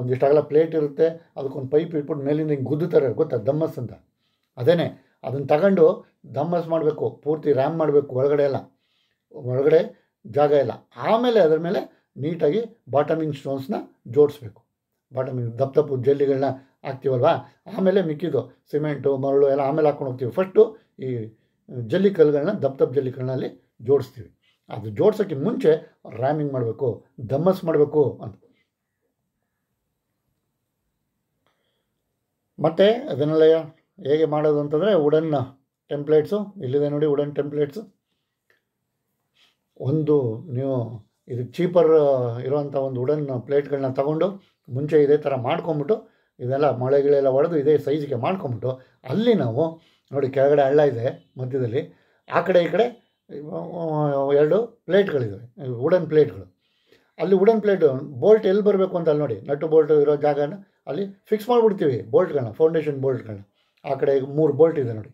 ಒಂದಿಷ್ಟು ಆಗಲ್ಲ ಪ್ಲೇಟ್ ಇರುತ್ತೆ ಅದಕ್ಕೊಂದು ಪೈಪ್ ಇಟ್ಬಿಟ್ಟು ಮೇಲಿಂದ ಹಿಂಗೆ ಗುದ್ದುತ್ತಾರೆ ಗೊತ್ತಾ ದಮ್ಮಸ್ ಅಂತ ಅದೇನೇ ಅದನ್ನು ತಗೊಂಡು ದಮ್ಮಸ್ ಮಾಡಬೇಕು ಪೂರ್ತಿ ರ್ಯಾಮ್ ಮಾಡಬೇಕು ಒಳಗಡೆ ಎಲ್ಲ ಒಳಗಡೆ ಜಾಗ ಇಲ್ಲ ಆಮೇಲೆ ಅದರ ಮೇಲೆ ನೀಟಾಗಿ ಬಾಟಮಿಂಗ್ ಸ್ಟೋನ್ಸ್ನ ಜೋಡಿಸ್ಬೇಕು ಬಾಟಮಿಂಗ್ ದಪ್ಪ ದಪ್ಪ ಜಲ್ಲಿಗಳನ್ನ ಹಾಕ್ತೀವಲ್ವಾ ಆಮೇಲೆ ಮಿಕ್ಕಿದ್ದು ಸಿಮೆಂಟು ಮರಳು ಎಲ್ಲ ಆಮೇಲೆ ಹಾಕ್ಕೊಂಡು ಹೋಗ್ತೀವಿ ಫಸ್ಟು ಈ ಜಲ್ಲಿ ಕಲ್ಲುಗಳನ್ನ ದಪ್ಪ ದಪ್ಪ ಜಲ್ಲಿ ಕಲ್ಲಿನಲ್ಲಿ ಜೋಡಿಸ್ತೀವಿ ಅದು ಜೋಡ್ಸೋಕ್ಕೆ ಮುಂಚೆ ರ್ಯಾಮಿಂಗ್ ಮಾಡಬೇಕು ದಮ್ಮಸ್ ಮಾಡಬೇಕು ಅಂತ ಮತ್ತು ಅದನ್ನೆಲ್ಲ ಹೇಗೆ ಮಾಡೋದು ಅಂತಂದರೆ ವುಡನ್ ಟೆಂಪ್ಲೇಟ್ಸು ಇಲ್ಲಿದೆ ನೋಡಿ ವುಡನ್ ಟೆಂಪ್ಲೇಟ್ಸು ಒಂದು ನೀವು ಇದು ಚೀಪರ್ ಇರುವಂಥ ಒಂದು ವುಡನ್ ಪ್ಲೇಟ್ಗಳನ್ನ ತಗೊಂಡು ಮುಂಚೆ ಇದೇ ಥರ ಮಾಡ್ಕೊಂಬಿಟ್ಟು ಇವೆಲ್ಲ ಮಳೆಗಳೆಲ್ಲ ಒಡೆದು ಇದೇ ಸೈಜ್ಗೆ ಮಾಡ್ಕೊಂಬಿಟ್ಟು ಅಲ್ಲಿ ನಾವು ನೋಡಿ ಕೆಳಗಡೆ ಹಳ್ಳ ಇದೆ ಮಧ್ಯದಲ್ಲಿ ಆ ಕಡೆ ಈ ಕಡೆ ಎರಡು ಪ್ಲೇಟ್ಗಳಿದ್ದಾವೆ ವುಡನ್ ಪ್ಲೇಟ್ಗಳು ಅಲ್ಲಿ ವುಡನ್ ಪ್ಲೇಟು ಬೋಲ್ಟ್ ಎಲ್ಲಿ ಬರಬೇಕು ಅಂತ ಅಲ್ಲಿ ನೋಡಿ ನಟ್ಟು ಬೋಲ್ಟ್ ಇರೋ ಜಾಗನ ಅಲ್ಲಿ ಫಿಕ್ಸ್ ಮಾಡಿಬಿಡ್ತೀವಿ ಬೋಲ್ಟ್ಗಳನ್ನ ಫೌಂಡೇಶನ್ ಬೋಲ್ಟ್ಗಳನ್ನ ಆ ಕಡೆ ಮೂರು ಬೋಲ್ಟ್ ಇದೆ ನೋಡಿ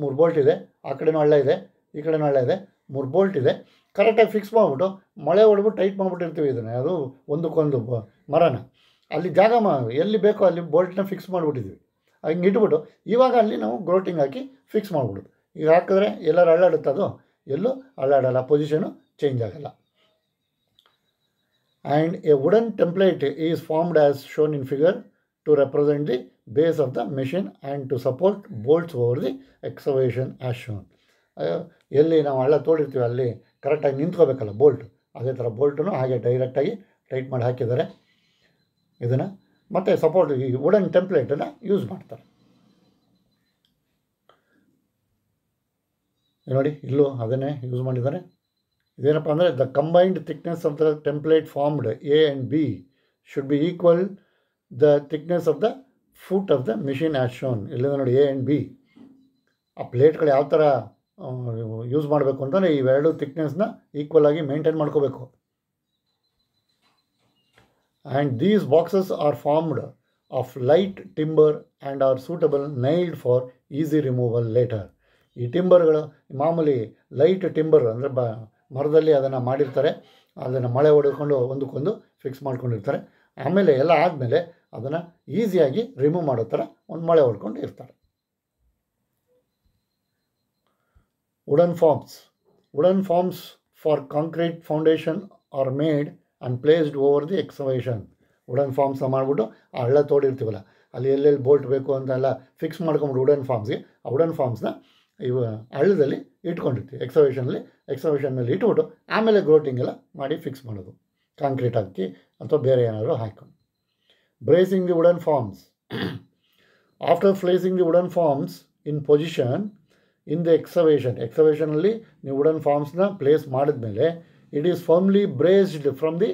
ಮೂರು ಬೋಲ್ಟ್ ಇದೆ ಆ ಕಡೆನೂ ಹಳ್ಳ ಇದೆ ಈ ಕಡೆನೂ ಹಳ್ಳ ಇದೆ ಮೂರು ಬೋಲ್ಟ್ ಇದೆ ಕರೆಕ್ಟಾಗಿ ಫಿಕ್ಸ್ ಮಾಡಿಬಿಟ್ಟು ಮಳೆ ಹೊಡೆದ್ಬಿಟ್ಟು ಟೈಟ್ ಮಾಡಿಬಿಟ್ಟಿರ್ತೀವಿ ಇದನ್ನು ಅದು ಒಂದಕ್ಕೊಂದು ಮರನ ಅಲ್ಲಿ ಜಾಗ ಮಾ ಎಲ್ಲಿ ಬೇಕೋ ಅಲ್ಲಿ ಬೋಲ್ಟ್ನ ಫಿಕ್ಸ್ ಮಾಡಿಬಿಟ್ಟಿದ್ವಿ ಹಂಗೆ ಇಟ್ಬಿಟ್ಟು ಇವಾಗ ಅಲ್ಲಿ ನಾವು ಗ್ರೋಟಿಂಗ್ ಹಾಕಿ ಫಿಕ್ಸ್ ಮಾಡಿಬಿಡೋದು ಈಗ ಹಾಕಿದ್ರೆ ಎಲ್ಲರೂ ಅಳ್ಳಾಡುತ್ತೆ ಅದು ಎಲ್ಲೂ ಅಳ್ಳಾಡಲ್ಲ ಪೊಸಿಷನು ಚೇಂಜ್ ಆಗಲ್ಲ and a wooden template is formed as shown in figure to represent the base of the machine and to support bolts over the excavation as shown ಎಲ್ಲಿ ನಾವು ಹಳ್ಳ ತೋಡಿರ್ತೀವಿ ಅಲ್ಲಿ ಕರೆಕ್ಟಾಗಿ ನಿಂತ್ಕೋಬೇಕಲ್ಲ ಬೋಲ್ಟ್ ಅದೇ ಥರ ಬೋಲ್ಟನ್ನು ಹಾಗೆ ಡೈರೆಕ್ಟಾಗಿ ಟೈಟ್ ಮಾಡಿ ಹಾಕಿದ್ದಾರೆ ಇದನ್ನು ಮತ್ತು ಸಪೋರ್ಟ್ ಈ ವುಡನ್ ಟೆಂಪ್ಲೇಟನ್ನು ಯೂಸ್ ಮಾಡ್ತಾರೆ ನೋಡಿ ಇಲ್ಲೂ ಅದನ್ನೇ ಯೂಸ್ ಮಾಡಿದ್ದಾರೆ ಇದೇನಪ್ಪ ಅಂದರೆ the combined thickness of the template formed A and B should be equal the thickness of the foot of the machine as shown ಇಲ್ಲಿಂದ ನೋಡಿ ಎ ಆ್ಯಂಡ್ ಬಿ ಆ ಪ್ಲೇಟ್ಗಳು ಯಾವ ಥರ ಯೂಸ್ ಮಾಡಬೇಕು ಅಂತಂದರೆ ಇವೆರಡು ಥಿಕ್ನೆಸ್ನ ಈಕ್ವಲ್ ಆಗಿ ಮೇಂಟೈನ್ ಮಾಡ್ಕೋಬೇಕು and these boxes are formed of light timber and are suitable nailed for easy removal later ಈ ಟಿಂಬರ್ಗಳು ಮಾಮೂಲಿ ಲೈಟ್ ಟಿಂಬರ್ ಅಂದರೆ ಬ ಮರದಲ್ಲಿ ಅದನ್ನು ಮಾಡಿರ್ತಾರೆ ಅದನ್ನು ಮಳೆ ಹೊಡೆದುಕೊಂಡು ಒಂದಕ್ಕೊಂದು ಫಿಕ್ಸ್ ಮಾಡ್ಕೊಂಡಿರ್ತಾರೆ ಆಮೇಲೆ ಎಲ್ಲ ಆದಮೇಲೆ ಅದನ್ನು ಈಸಿಯಾಗಿ ರಿಮೂವ್ ಮಾಡೋ ಥರ ಒಂದು ಮಳೆ ಹೊಡ್ಕೊಂಡು ಇರ್ತಾರೆ wooden forms wooden forms for concrete foundation are made and placed over the excavation ವುಡನ್ ಫಾರ್ಮ್ಸ್ನ ಮಾಡಿಬಿಟ್ಟು ಆ ಹಳ್ಳ ತೋಡಿರ್ತೀವಲ್ಲ ಅಲ್ಲಿ ಎಲ್ಲೆಲ್ಲಿ ಬೋಲ್ಟ್ ಬೇಕು ಅಂತೆಲ್ಲ ಫಿಕ್ಸ್ ಮಾಡ್ಕೊಂಬಿಟ್ಟು ವುಡನ್ ಫಾರ್ಮ್ಸ್ಗೆ ಆ ವುಡನ್ ಫಾರ್ಮ್ಸ್ನ ಇವ ಹಳ್ಳದಲ್ಲಿ ಇಟ್ಕೊಂಡಿರ್ತೀವಿ ಎಕ್ಸವೇಷನಲ್ಲಿ ಎಕ್ಸವೇಷನಲ್ಲಿ ಇಟ್ಬಿಟ್ಟು ಆಮೇಲೆ ಗ್ರೋಟಿಂಗ್ ಎಲ್ಲ ಮಾಡಿ ಫಿಕ್ಸ್ ಮಾಡೋದು ಕಾಂಕ್ರೀಟ್ ಹಾಕಿ ಅಥವಾ ಬೇರೆ ಏನಾದರೂ ಹಾಕೊಂಡು bracing the wooden forms after placing the wooden forms in position in the excavation ಎಕ್ಸವೇಷನಲ್ಲಿ ನೀವು ವುಡನ್ ಫಾರ್ಮ್ಸ್ನ ಪ್ಲೇಸ್ ಮಾಡಿದ್ಮೇಲೆ it is firmly braced from the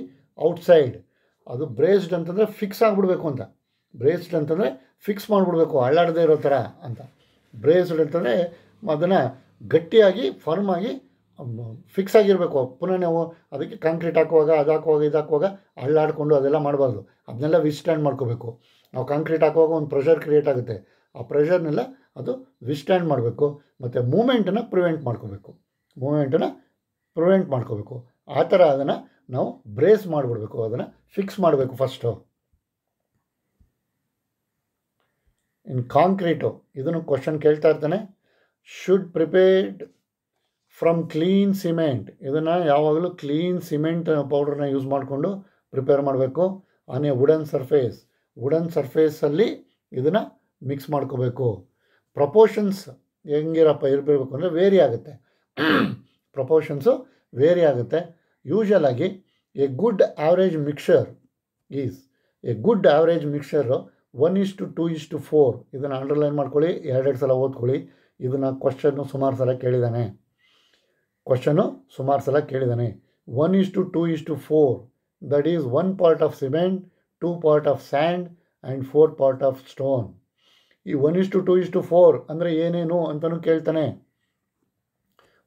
outside ಅದು ಬ್ರೇಸ್ಡ್ ಅಂತಂದರೆ ಫಿಕ್ಸ್ ಆಗಿಬಿಡ್ಬೇಕು ಅಂತ ಬ್ರೇಸ್ಡ್ ಅಂತಂದರೆ ಫಿಕ್ಸ್ ಮಾಡಿಬಿಡ್ಬೇಕು ಅಳ್ಳಾಡದೇ ಇರೋ ಥರ ಅಂತ ಬ್ರೇಸ್ಡ್ ಅಂತಂದರೆ ಅದನ್ನು ಗಟ್ಟಿಯಾಗಿ ಫರ್ಮ್ ಆಗಿ ಫಿಕ್ಸ್ ಆಗಿರಬೇಕು ಪುನಃ ನಾವು ಅದಕ್ಕೆ ಕಾಂಕ್ರೀಟ್ ಹಾಕುವಾಗ ಅದು ಹಾಕುವಾಗ ಇದು ಹಾಕುವಾಗ ಅಳ್ಳಾಡಿಕೊಂಡು ಅದೆಲ್ಲ ಮಾಡಬಾರ್ದು ಅದನ್ನೆಲ್ಲ ವಿಸ್ಟ್ಯಾಂಡ್ ಮಾಡ್ಕೋಬೇಕು ನಾವು ಕಾಂಕ್ರೀಟ್ ಹಾಕುವಾಗ ಒಂದು ಪ್ರೆಷರ್ ಕ್ರಿಯೇಟ್ ಆಗುತ್ತೆ ಆ ಪ್ರೆಷರ್ನೆಲ್ಲ ಅದು ವಿಸ್ಟ್ಯಾಂಡ್ ಮಾಡಬೇಕು ಮತ್ತು ಮೂಮೆಂಟನ್ನು ಪ್ರಿವೆಂಟ್ ಮಾಡ್ಕೋಬೇಕು ಮೂಮೆಂಟನ್ನು ಪ್ರಿವೆಂಟ್ ಮಾಡ್ಕೋಬೇಕು ಆ ಥರ ಅದನ್ನು ನಾವು ಬ್ರೇಸ್ ಮಾಡಿಬಿಡ್ಬೇಕು ಅದನ್ನು ಫಿಕ್ಸ್ ಮಾಡಬೇಕು ಫಸ್ಟು ಇನ್ ಕಾಂಕ್ರೀಟು ಇದನ್ನು ಕ್ವಶನ್ ಕೇಳ್ತಾ ಇರ್ತಾನೆ should prepared from clean cement ಇದನ್ನು ಯಾವಾಗಲೂ ಕ್ಲೀನ್ ಸಿಮೆಂಟ್ ಪೌಡ್ರನ್ನ ಯೂಸ್ ಮಾಡಿಕೊಂಡು ಪ್ರಿಪೇರ್ ಮಾಡಬೇಕು ಆನೆ ವುಡನ್ ಸರ್ಫೇಸ್ ವುಡನ್ ಸರ್ಫೇಸಲ್ಲಿ ಇದನ್ನು ಮಿಕ್ಸ್ ಮಾಡ್ಕೋಬೇಕು ಪ್ರಪೋಷನ್ಸ್ ಹೆಂಗಿರಪ್ಪ ಇರಬೇಕು ಅಂದರೆ ವೇರಿ ಆಗುತ್ತೆ ಪ್ರಪೋರ್ಷನ್ಸು ವೇರಿ ಆಗುತ್ತೆ ಯೂಶಲ್ ಆಗಿ a good average mixture is a good average mixture one is to two is to four ಇದನ್ನು ಅಂಡರ್ಲೈನ್ ಮಾಡ್ಕೊಳ್ಳಿ ಎರಡೆರಡು ಸಲ ಓದ್ಕೊಳ್ಳಿ ಇದನ್ನು ಕ್ವಶನ್ನು ಸುಮಾರು ಸಲ ಕೇಳಿದ್ದಾನೆ ಕ್ವಶನ್ನು ಸುಮಾರು ಸಲ ಕೇಳಿದ್ದಾನೆ one is to two is to four that is one part of cement two part of sand and four part of stone ಈ one is to two is to four ಅಂದರೆ ಏನೇನು ಅಂತಲೂ ಕೇಳ್ತಾನೆ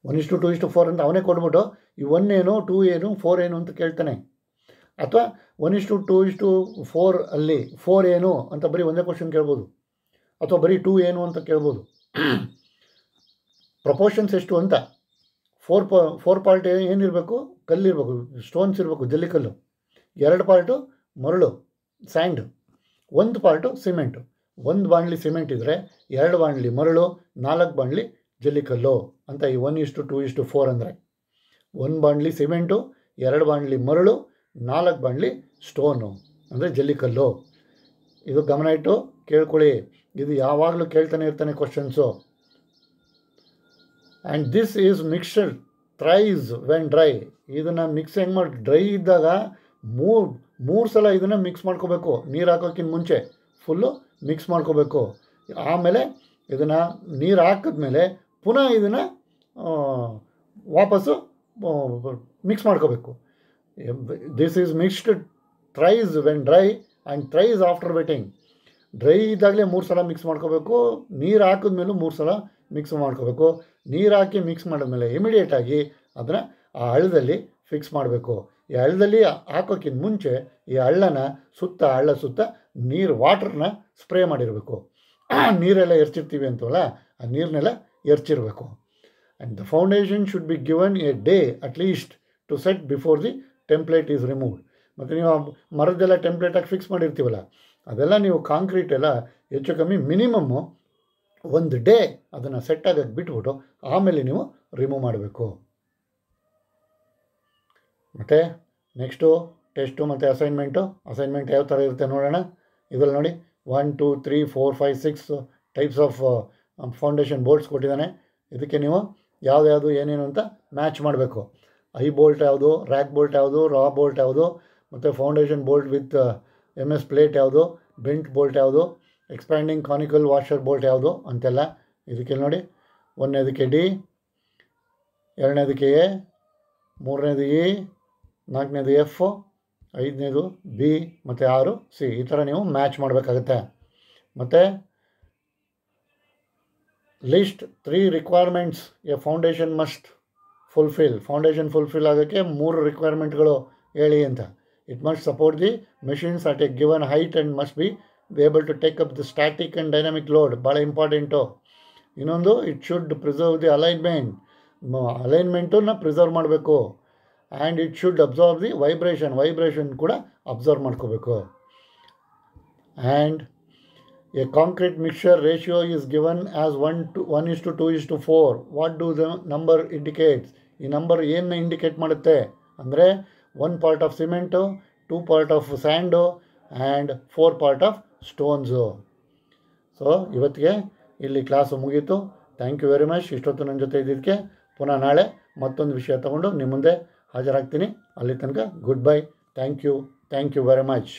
ಒನ್ ಇಷ್ಟು ಟು ಇಷ್ಟು four ಅಂತ ಅವನೇ ಕೊಟ್ಬಿಟ್ಟು ಈ ಒನ್ ಏನು ಟೂ ಏನು ಫೋರ್ ಏನು ಅಂತ ಕೇಳ್ತಾನೆ ಅಥವಾ ಒನ್ ಇಷ್ಟು ಟೂ ಇಷ್ಟು ಫೋರ್ ಅಲ್ಲಿ ಫೋರ್ ಏನು ಅಂತ ಬರೀ ಒಂದೇ ಕ್ವಶನ್ ಕೇಳ್ಬೋದು ಅಥವಾ ಬರೀ ಟೂ ಏನು ಅಂತ ಕೇಳ್ಬೋದು ಪ್ರಪೋರ್ಷನ್ಸ್ ಎಷ್ಟು ಅಂತ ಫೋರ್ ಪ ಫೋರ್ ಪಾರ್ಟ್ ಏನಿರಬೇಕು ಕಲ್ಲಿರಬೇಕು ಸ್ಟೋನ್ಸ್ ಇರಬೇಕು ಜಲ್ಲಿಕಲ್ಲು ಎರಡು ಪಾರ್ಟು ಮರಳು ಸ್ಯಾಂಡ್ ಒಂದು ಪಾರ್ಟು ಸಿಮೆಂಟು ಒಂದು ಬಾಣಲಿ ಸಿಮೆಂಟ್ ಇದ್ದರೆ ಎರಡು ಬಾಣಲಿ ಮರಳು ನಾಲ್ಕು ಬಾಣಲಿ ಜಲ್ಲಿಕಲ್ಲು ಅಂತ ಈ ಒನ್ ಇಷ್ಟು ಟೂ ಇಷ್ಟು ಫೋರ್ ಅಂದರೆ ಒಂದು ಬಾಂಡ್ಲಿ ಸಿಮೆಂಟು ಎರಡು ಬಾಂಡ್ಲಿ ಮರಳು ನಾಲ್ಕು ಬಾಂಡ್ಲಿ ಸ್ಟೋನು ಅಂದರೆ ಜಲ್ಲಿಕಲ್ಲು ಇದು ಗಮನ ಇಟ್ಟು ಕೇಳ್ಕೊಳ್ಳಿ ಇದು ಯಾವಾಗಲೂ ಕೇಳ್ತಾನೆ ಇರ್ತಾನೆ questions and this is mixed thrice when dry ಇದನ್ನು ಮಿಕ್ಸ್ ಹೆಂಗೆ ಮಾಡಿ ಡ್ರೈ ಇದ್ದಾಗ ಮೂರು ಮೂರು ಸಲ ಇದನ್ನು ಮಿಕ್ಸ್ ಮಾಡ್ಕೋಬೇಕು ನೀರು ಹಾಕೋಕ್ಕಿಂತ ಮುಂಚೆ ಫುಲ್ಲು ಮಿಕ್ಸ್ ಮಾಡ್ಕೋಬೇಕು ಆಮೇಲೆ ಇದನ್ನು ನೀರು ಹಾಕಿದ್ಮೇಲೆ ಪುನಃ ಇದನ್ನು ವಾಪಸ್ಸು ಮಿಕ್ಸ್ ಮಾಡ್ಕೋಬೇಕು this is mixed thrice when dry and thrice after wetting dry ಇದ್ದಾಗಲೇ ಮೂರು ಸಲ ಮಿಕ್ಸ್ ಮಾಡ್ಕೋಬೇಕು ನೀರು ಹಾಕಿದ್ಮೇಲೂ ಮೂರು ಸಲ ಮಿಕ್ಸ್ ಮಾಡ್ಕೋಬೇಕು ನೀರು ಹಾಕಿ ಮಿಕ್ಸ್ ಮಾಡಿದ್ಮೇಲೆ ಇಮಿಡಿಯೇಟಾಗಿ ಅದನ್ನು ಆ ಹಳ್ಳದಲ್ಲಿ ಫಿಕ್ಸ್ ಮಾಡಬೇಕು ಈ ಹಳ್ಳದಲ್ಲಿ ಹಾಕೋಕ್ಕಿಂತ ಮುಂಚೆ ಈ ಹಳ್ಳನ ಸುತ್ತ ಹಳ್ಳ ಸುತ್ತ ನೀರು ವಾಟ್ರನ್ನ ಸ್ಪ್ರೇ ಮಾಡಿರಬೇಕು ನೀರೆಲ್ಲ ಎರ್ಚಿರ್ತೀವಿ ಅಂತವಲ್ಲ ಆ ನೀರನ್ನೆಲ್ಲ ಎರ್ಚಿರಬೇಕು and the foundation should be given a day at least to set before the template is removed ಮತ್ತು ನೀವು ಆ ಮರದ್ದೆಲ್ಲ ಟೆಂಪ್ಲೇಟಾಗಿ ಫಿಕ್ಸ್ ಮಾಡಿರ್ತೀವಲ್ಲ ಅದೆಲ್ಲ ನೀವು ಕಾಂಕ್ರೀಟ್ ಎಲ್ಲ ಹೆಚ್ಚು ಕಮ್ಮಿ ಮಿನಿಮಮ್ಮು ಒಂದು ಡೇ ಅದನ್ನು ಸೆಟ್ ಆಗೋಕ್ಕೆ ಬಿಟ್ಬಿಟ್ಟು ಆಮೇಲೆ ನೀವು ರಿಮೂವ್ ಮಾಡಬೇಕು ಮತ್ತು ನೆಕ್ಸ್ಟು ಟೆಸ್ಟು ಮತ್ತು ಅಸೈನ್ಮೆಂಟು ಅಸೈನ್ಮೆಂಟ್ ಯಾವ ಥರ ಇರುತ್ತೆ ನೋಡೋಣ ಇದರಲ್ಲಿ ನೋಡಿ one two three four five six types of foundation bolts ಕೊಟ್ಟಿದ್ದಾನೆ ಇದಕ್ಕೆ ನೀವು ಯಾವ್ದು ಏನೇನು ಅಂತ ಮ್ಯಾಚ್ ಮಾಡಬೇಕು ಐ ಬೋಲ್ಟ್ ಯಾವುದು ರ್ಯಾಕ್ ಬೋಲ್ಟ್ ಯಾವುದು ರಾ ಬೋಲ್ಟ್ ಯಾವುದು ಮತ್ತು foundation bolt with M S plate ಯಾವುದು ಬೆಂಟ್ ಬೋಲ್ಟ್ ಯಾವುದು ಎಕ್ಸ್ಪ್ಯಾಂಡಿಂಗ್ ಕಾನಿಕಲ್ ವಾಷರ್ ಬೋಲ್ಟ್ ಯಾವುದು ಅಂತೆಲ್ಲ ಇದಕ್ಕೆ ನೋಡಿ ಒಂದನೇದಕ್ಕೆ ಡಿ ಎರಡನೇದಕ್ಕೆ ಎ ಮೂರನೇದು ಇ ನಾಲ್ಕನೇದು ಎಫ್ ಐದನೇದು ಬಿ ಮತ್ತು ಆರು ಸಿ ಈ ಥರ ನೀವು ಮ್ಯಾಚ್ ಮಾಡಬೇಕಾಗತ್ತೆ ಮತ್ತು list three requirements a foundation must fulfil foundation fulfil ಆಗೋಕ್ಕೆ ಮೂರು ರಿಕ್ವೈರ್ಮೆಂಟ್ಗಳು ಹೇಳಿ ಅಂತ it must support the machines at a given height and must be be able to take up the static and dynamic load ಭಾಳ important ಇನ್ನೊಂದು it should preserve the alignment ಅಲೈನ್ಮೆಂಟನ್ನು preserve ಮಾಡಬೇಕು and it should observe the vibration vibration ಕೂಡ observe ಮಾಡ್ಕೋಬೇಕು and A concrete mixture ratio is given as 1 to 1 is to 2 is to 4. What do the number indicates? ಈ number ಏನು indicate ಮಾಡುತ್ತೆ ಅಂದರೆ one part of cement two part of sand and four part of stones so ಇವತ್ತಿಗೆ ಇಲ್ಲಿ class ಮುಗೀತು thank you very much ಇಷ್ಟೊತ್ತು ನನ್ನ ಜೊತೆ ಇದ್ದಿದ್ದಕ್ಕೆ ಪುನಃ ನಾಳೆ ಮತ್ತೊಂದು ವಿಷಯ ತಗೊಂಡು ನಿಮ್ಮ ಮುಂದೆ ಹಾಜರಾಗ್ತೀನಿ ಅಲ್ಲಿ ತನಕ goodbye thank you thank you very much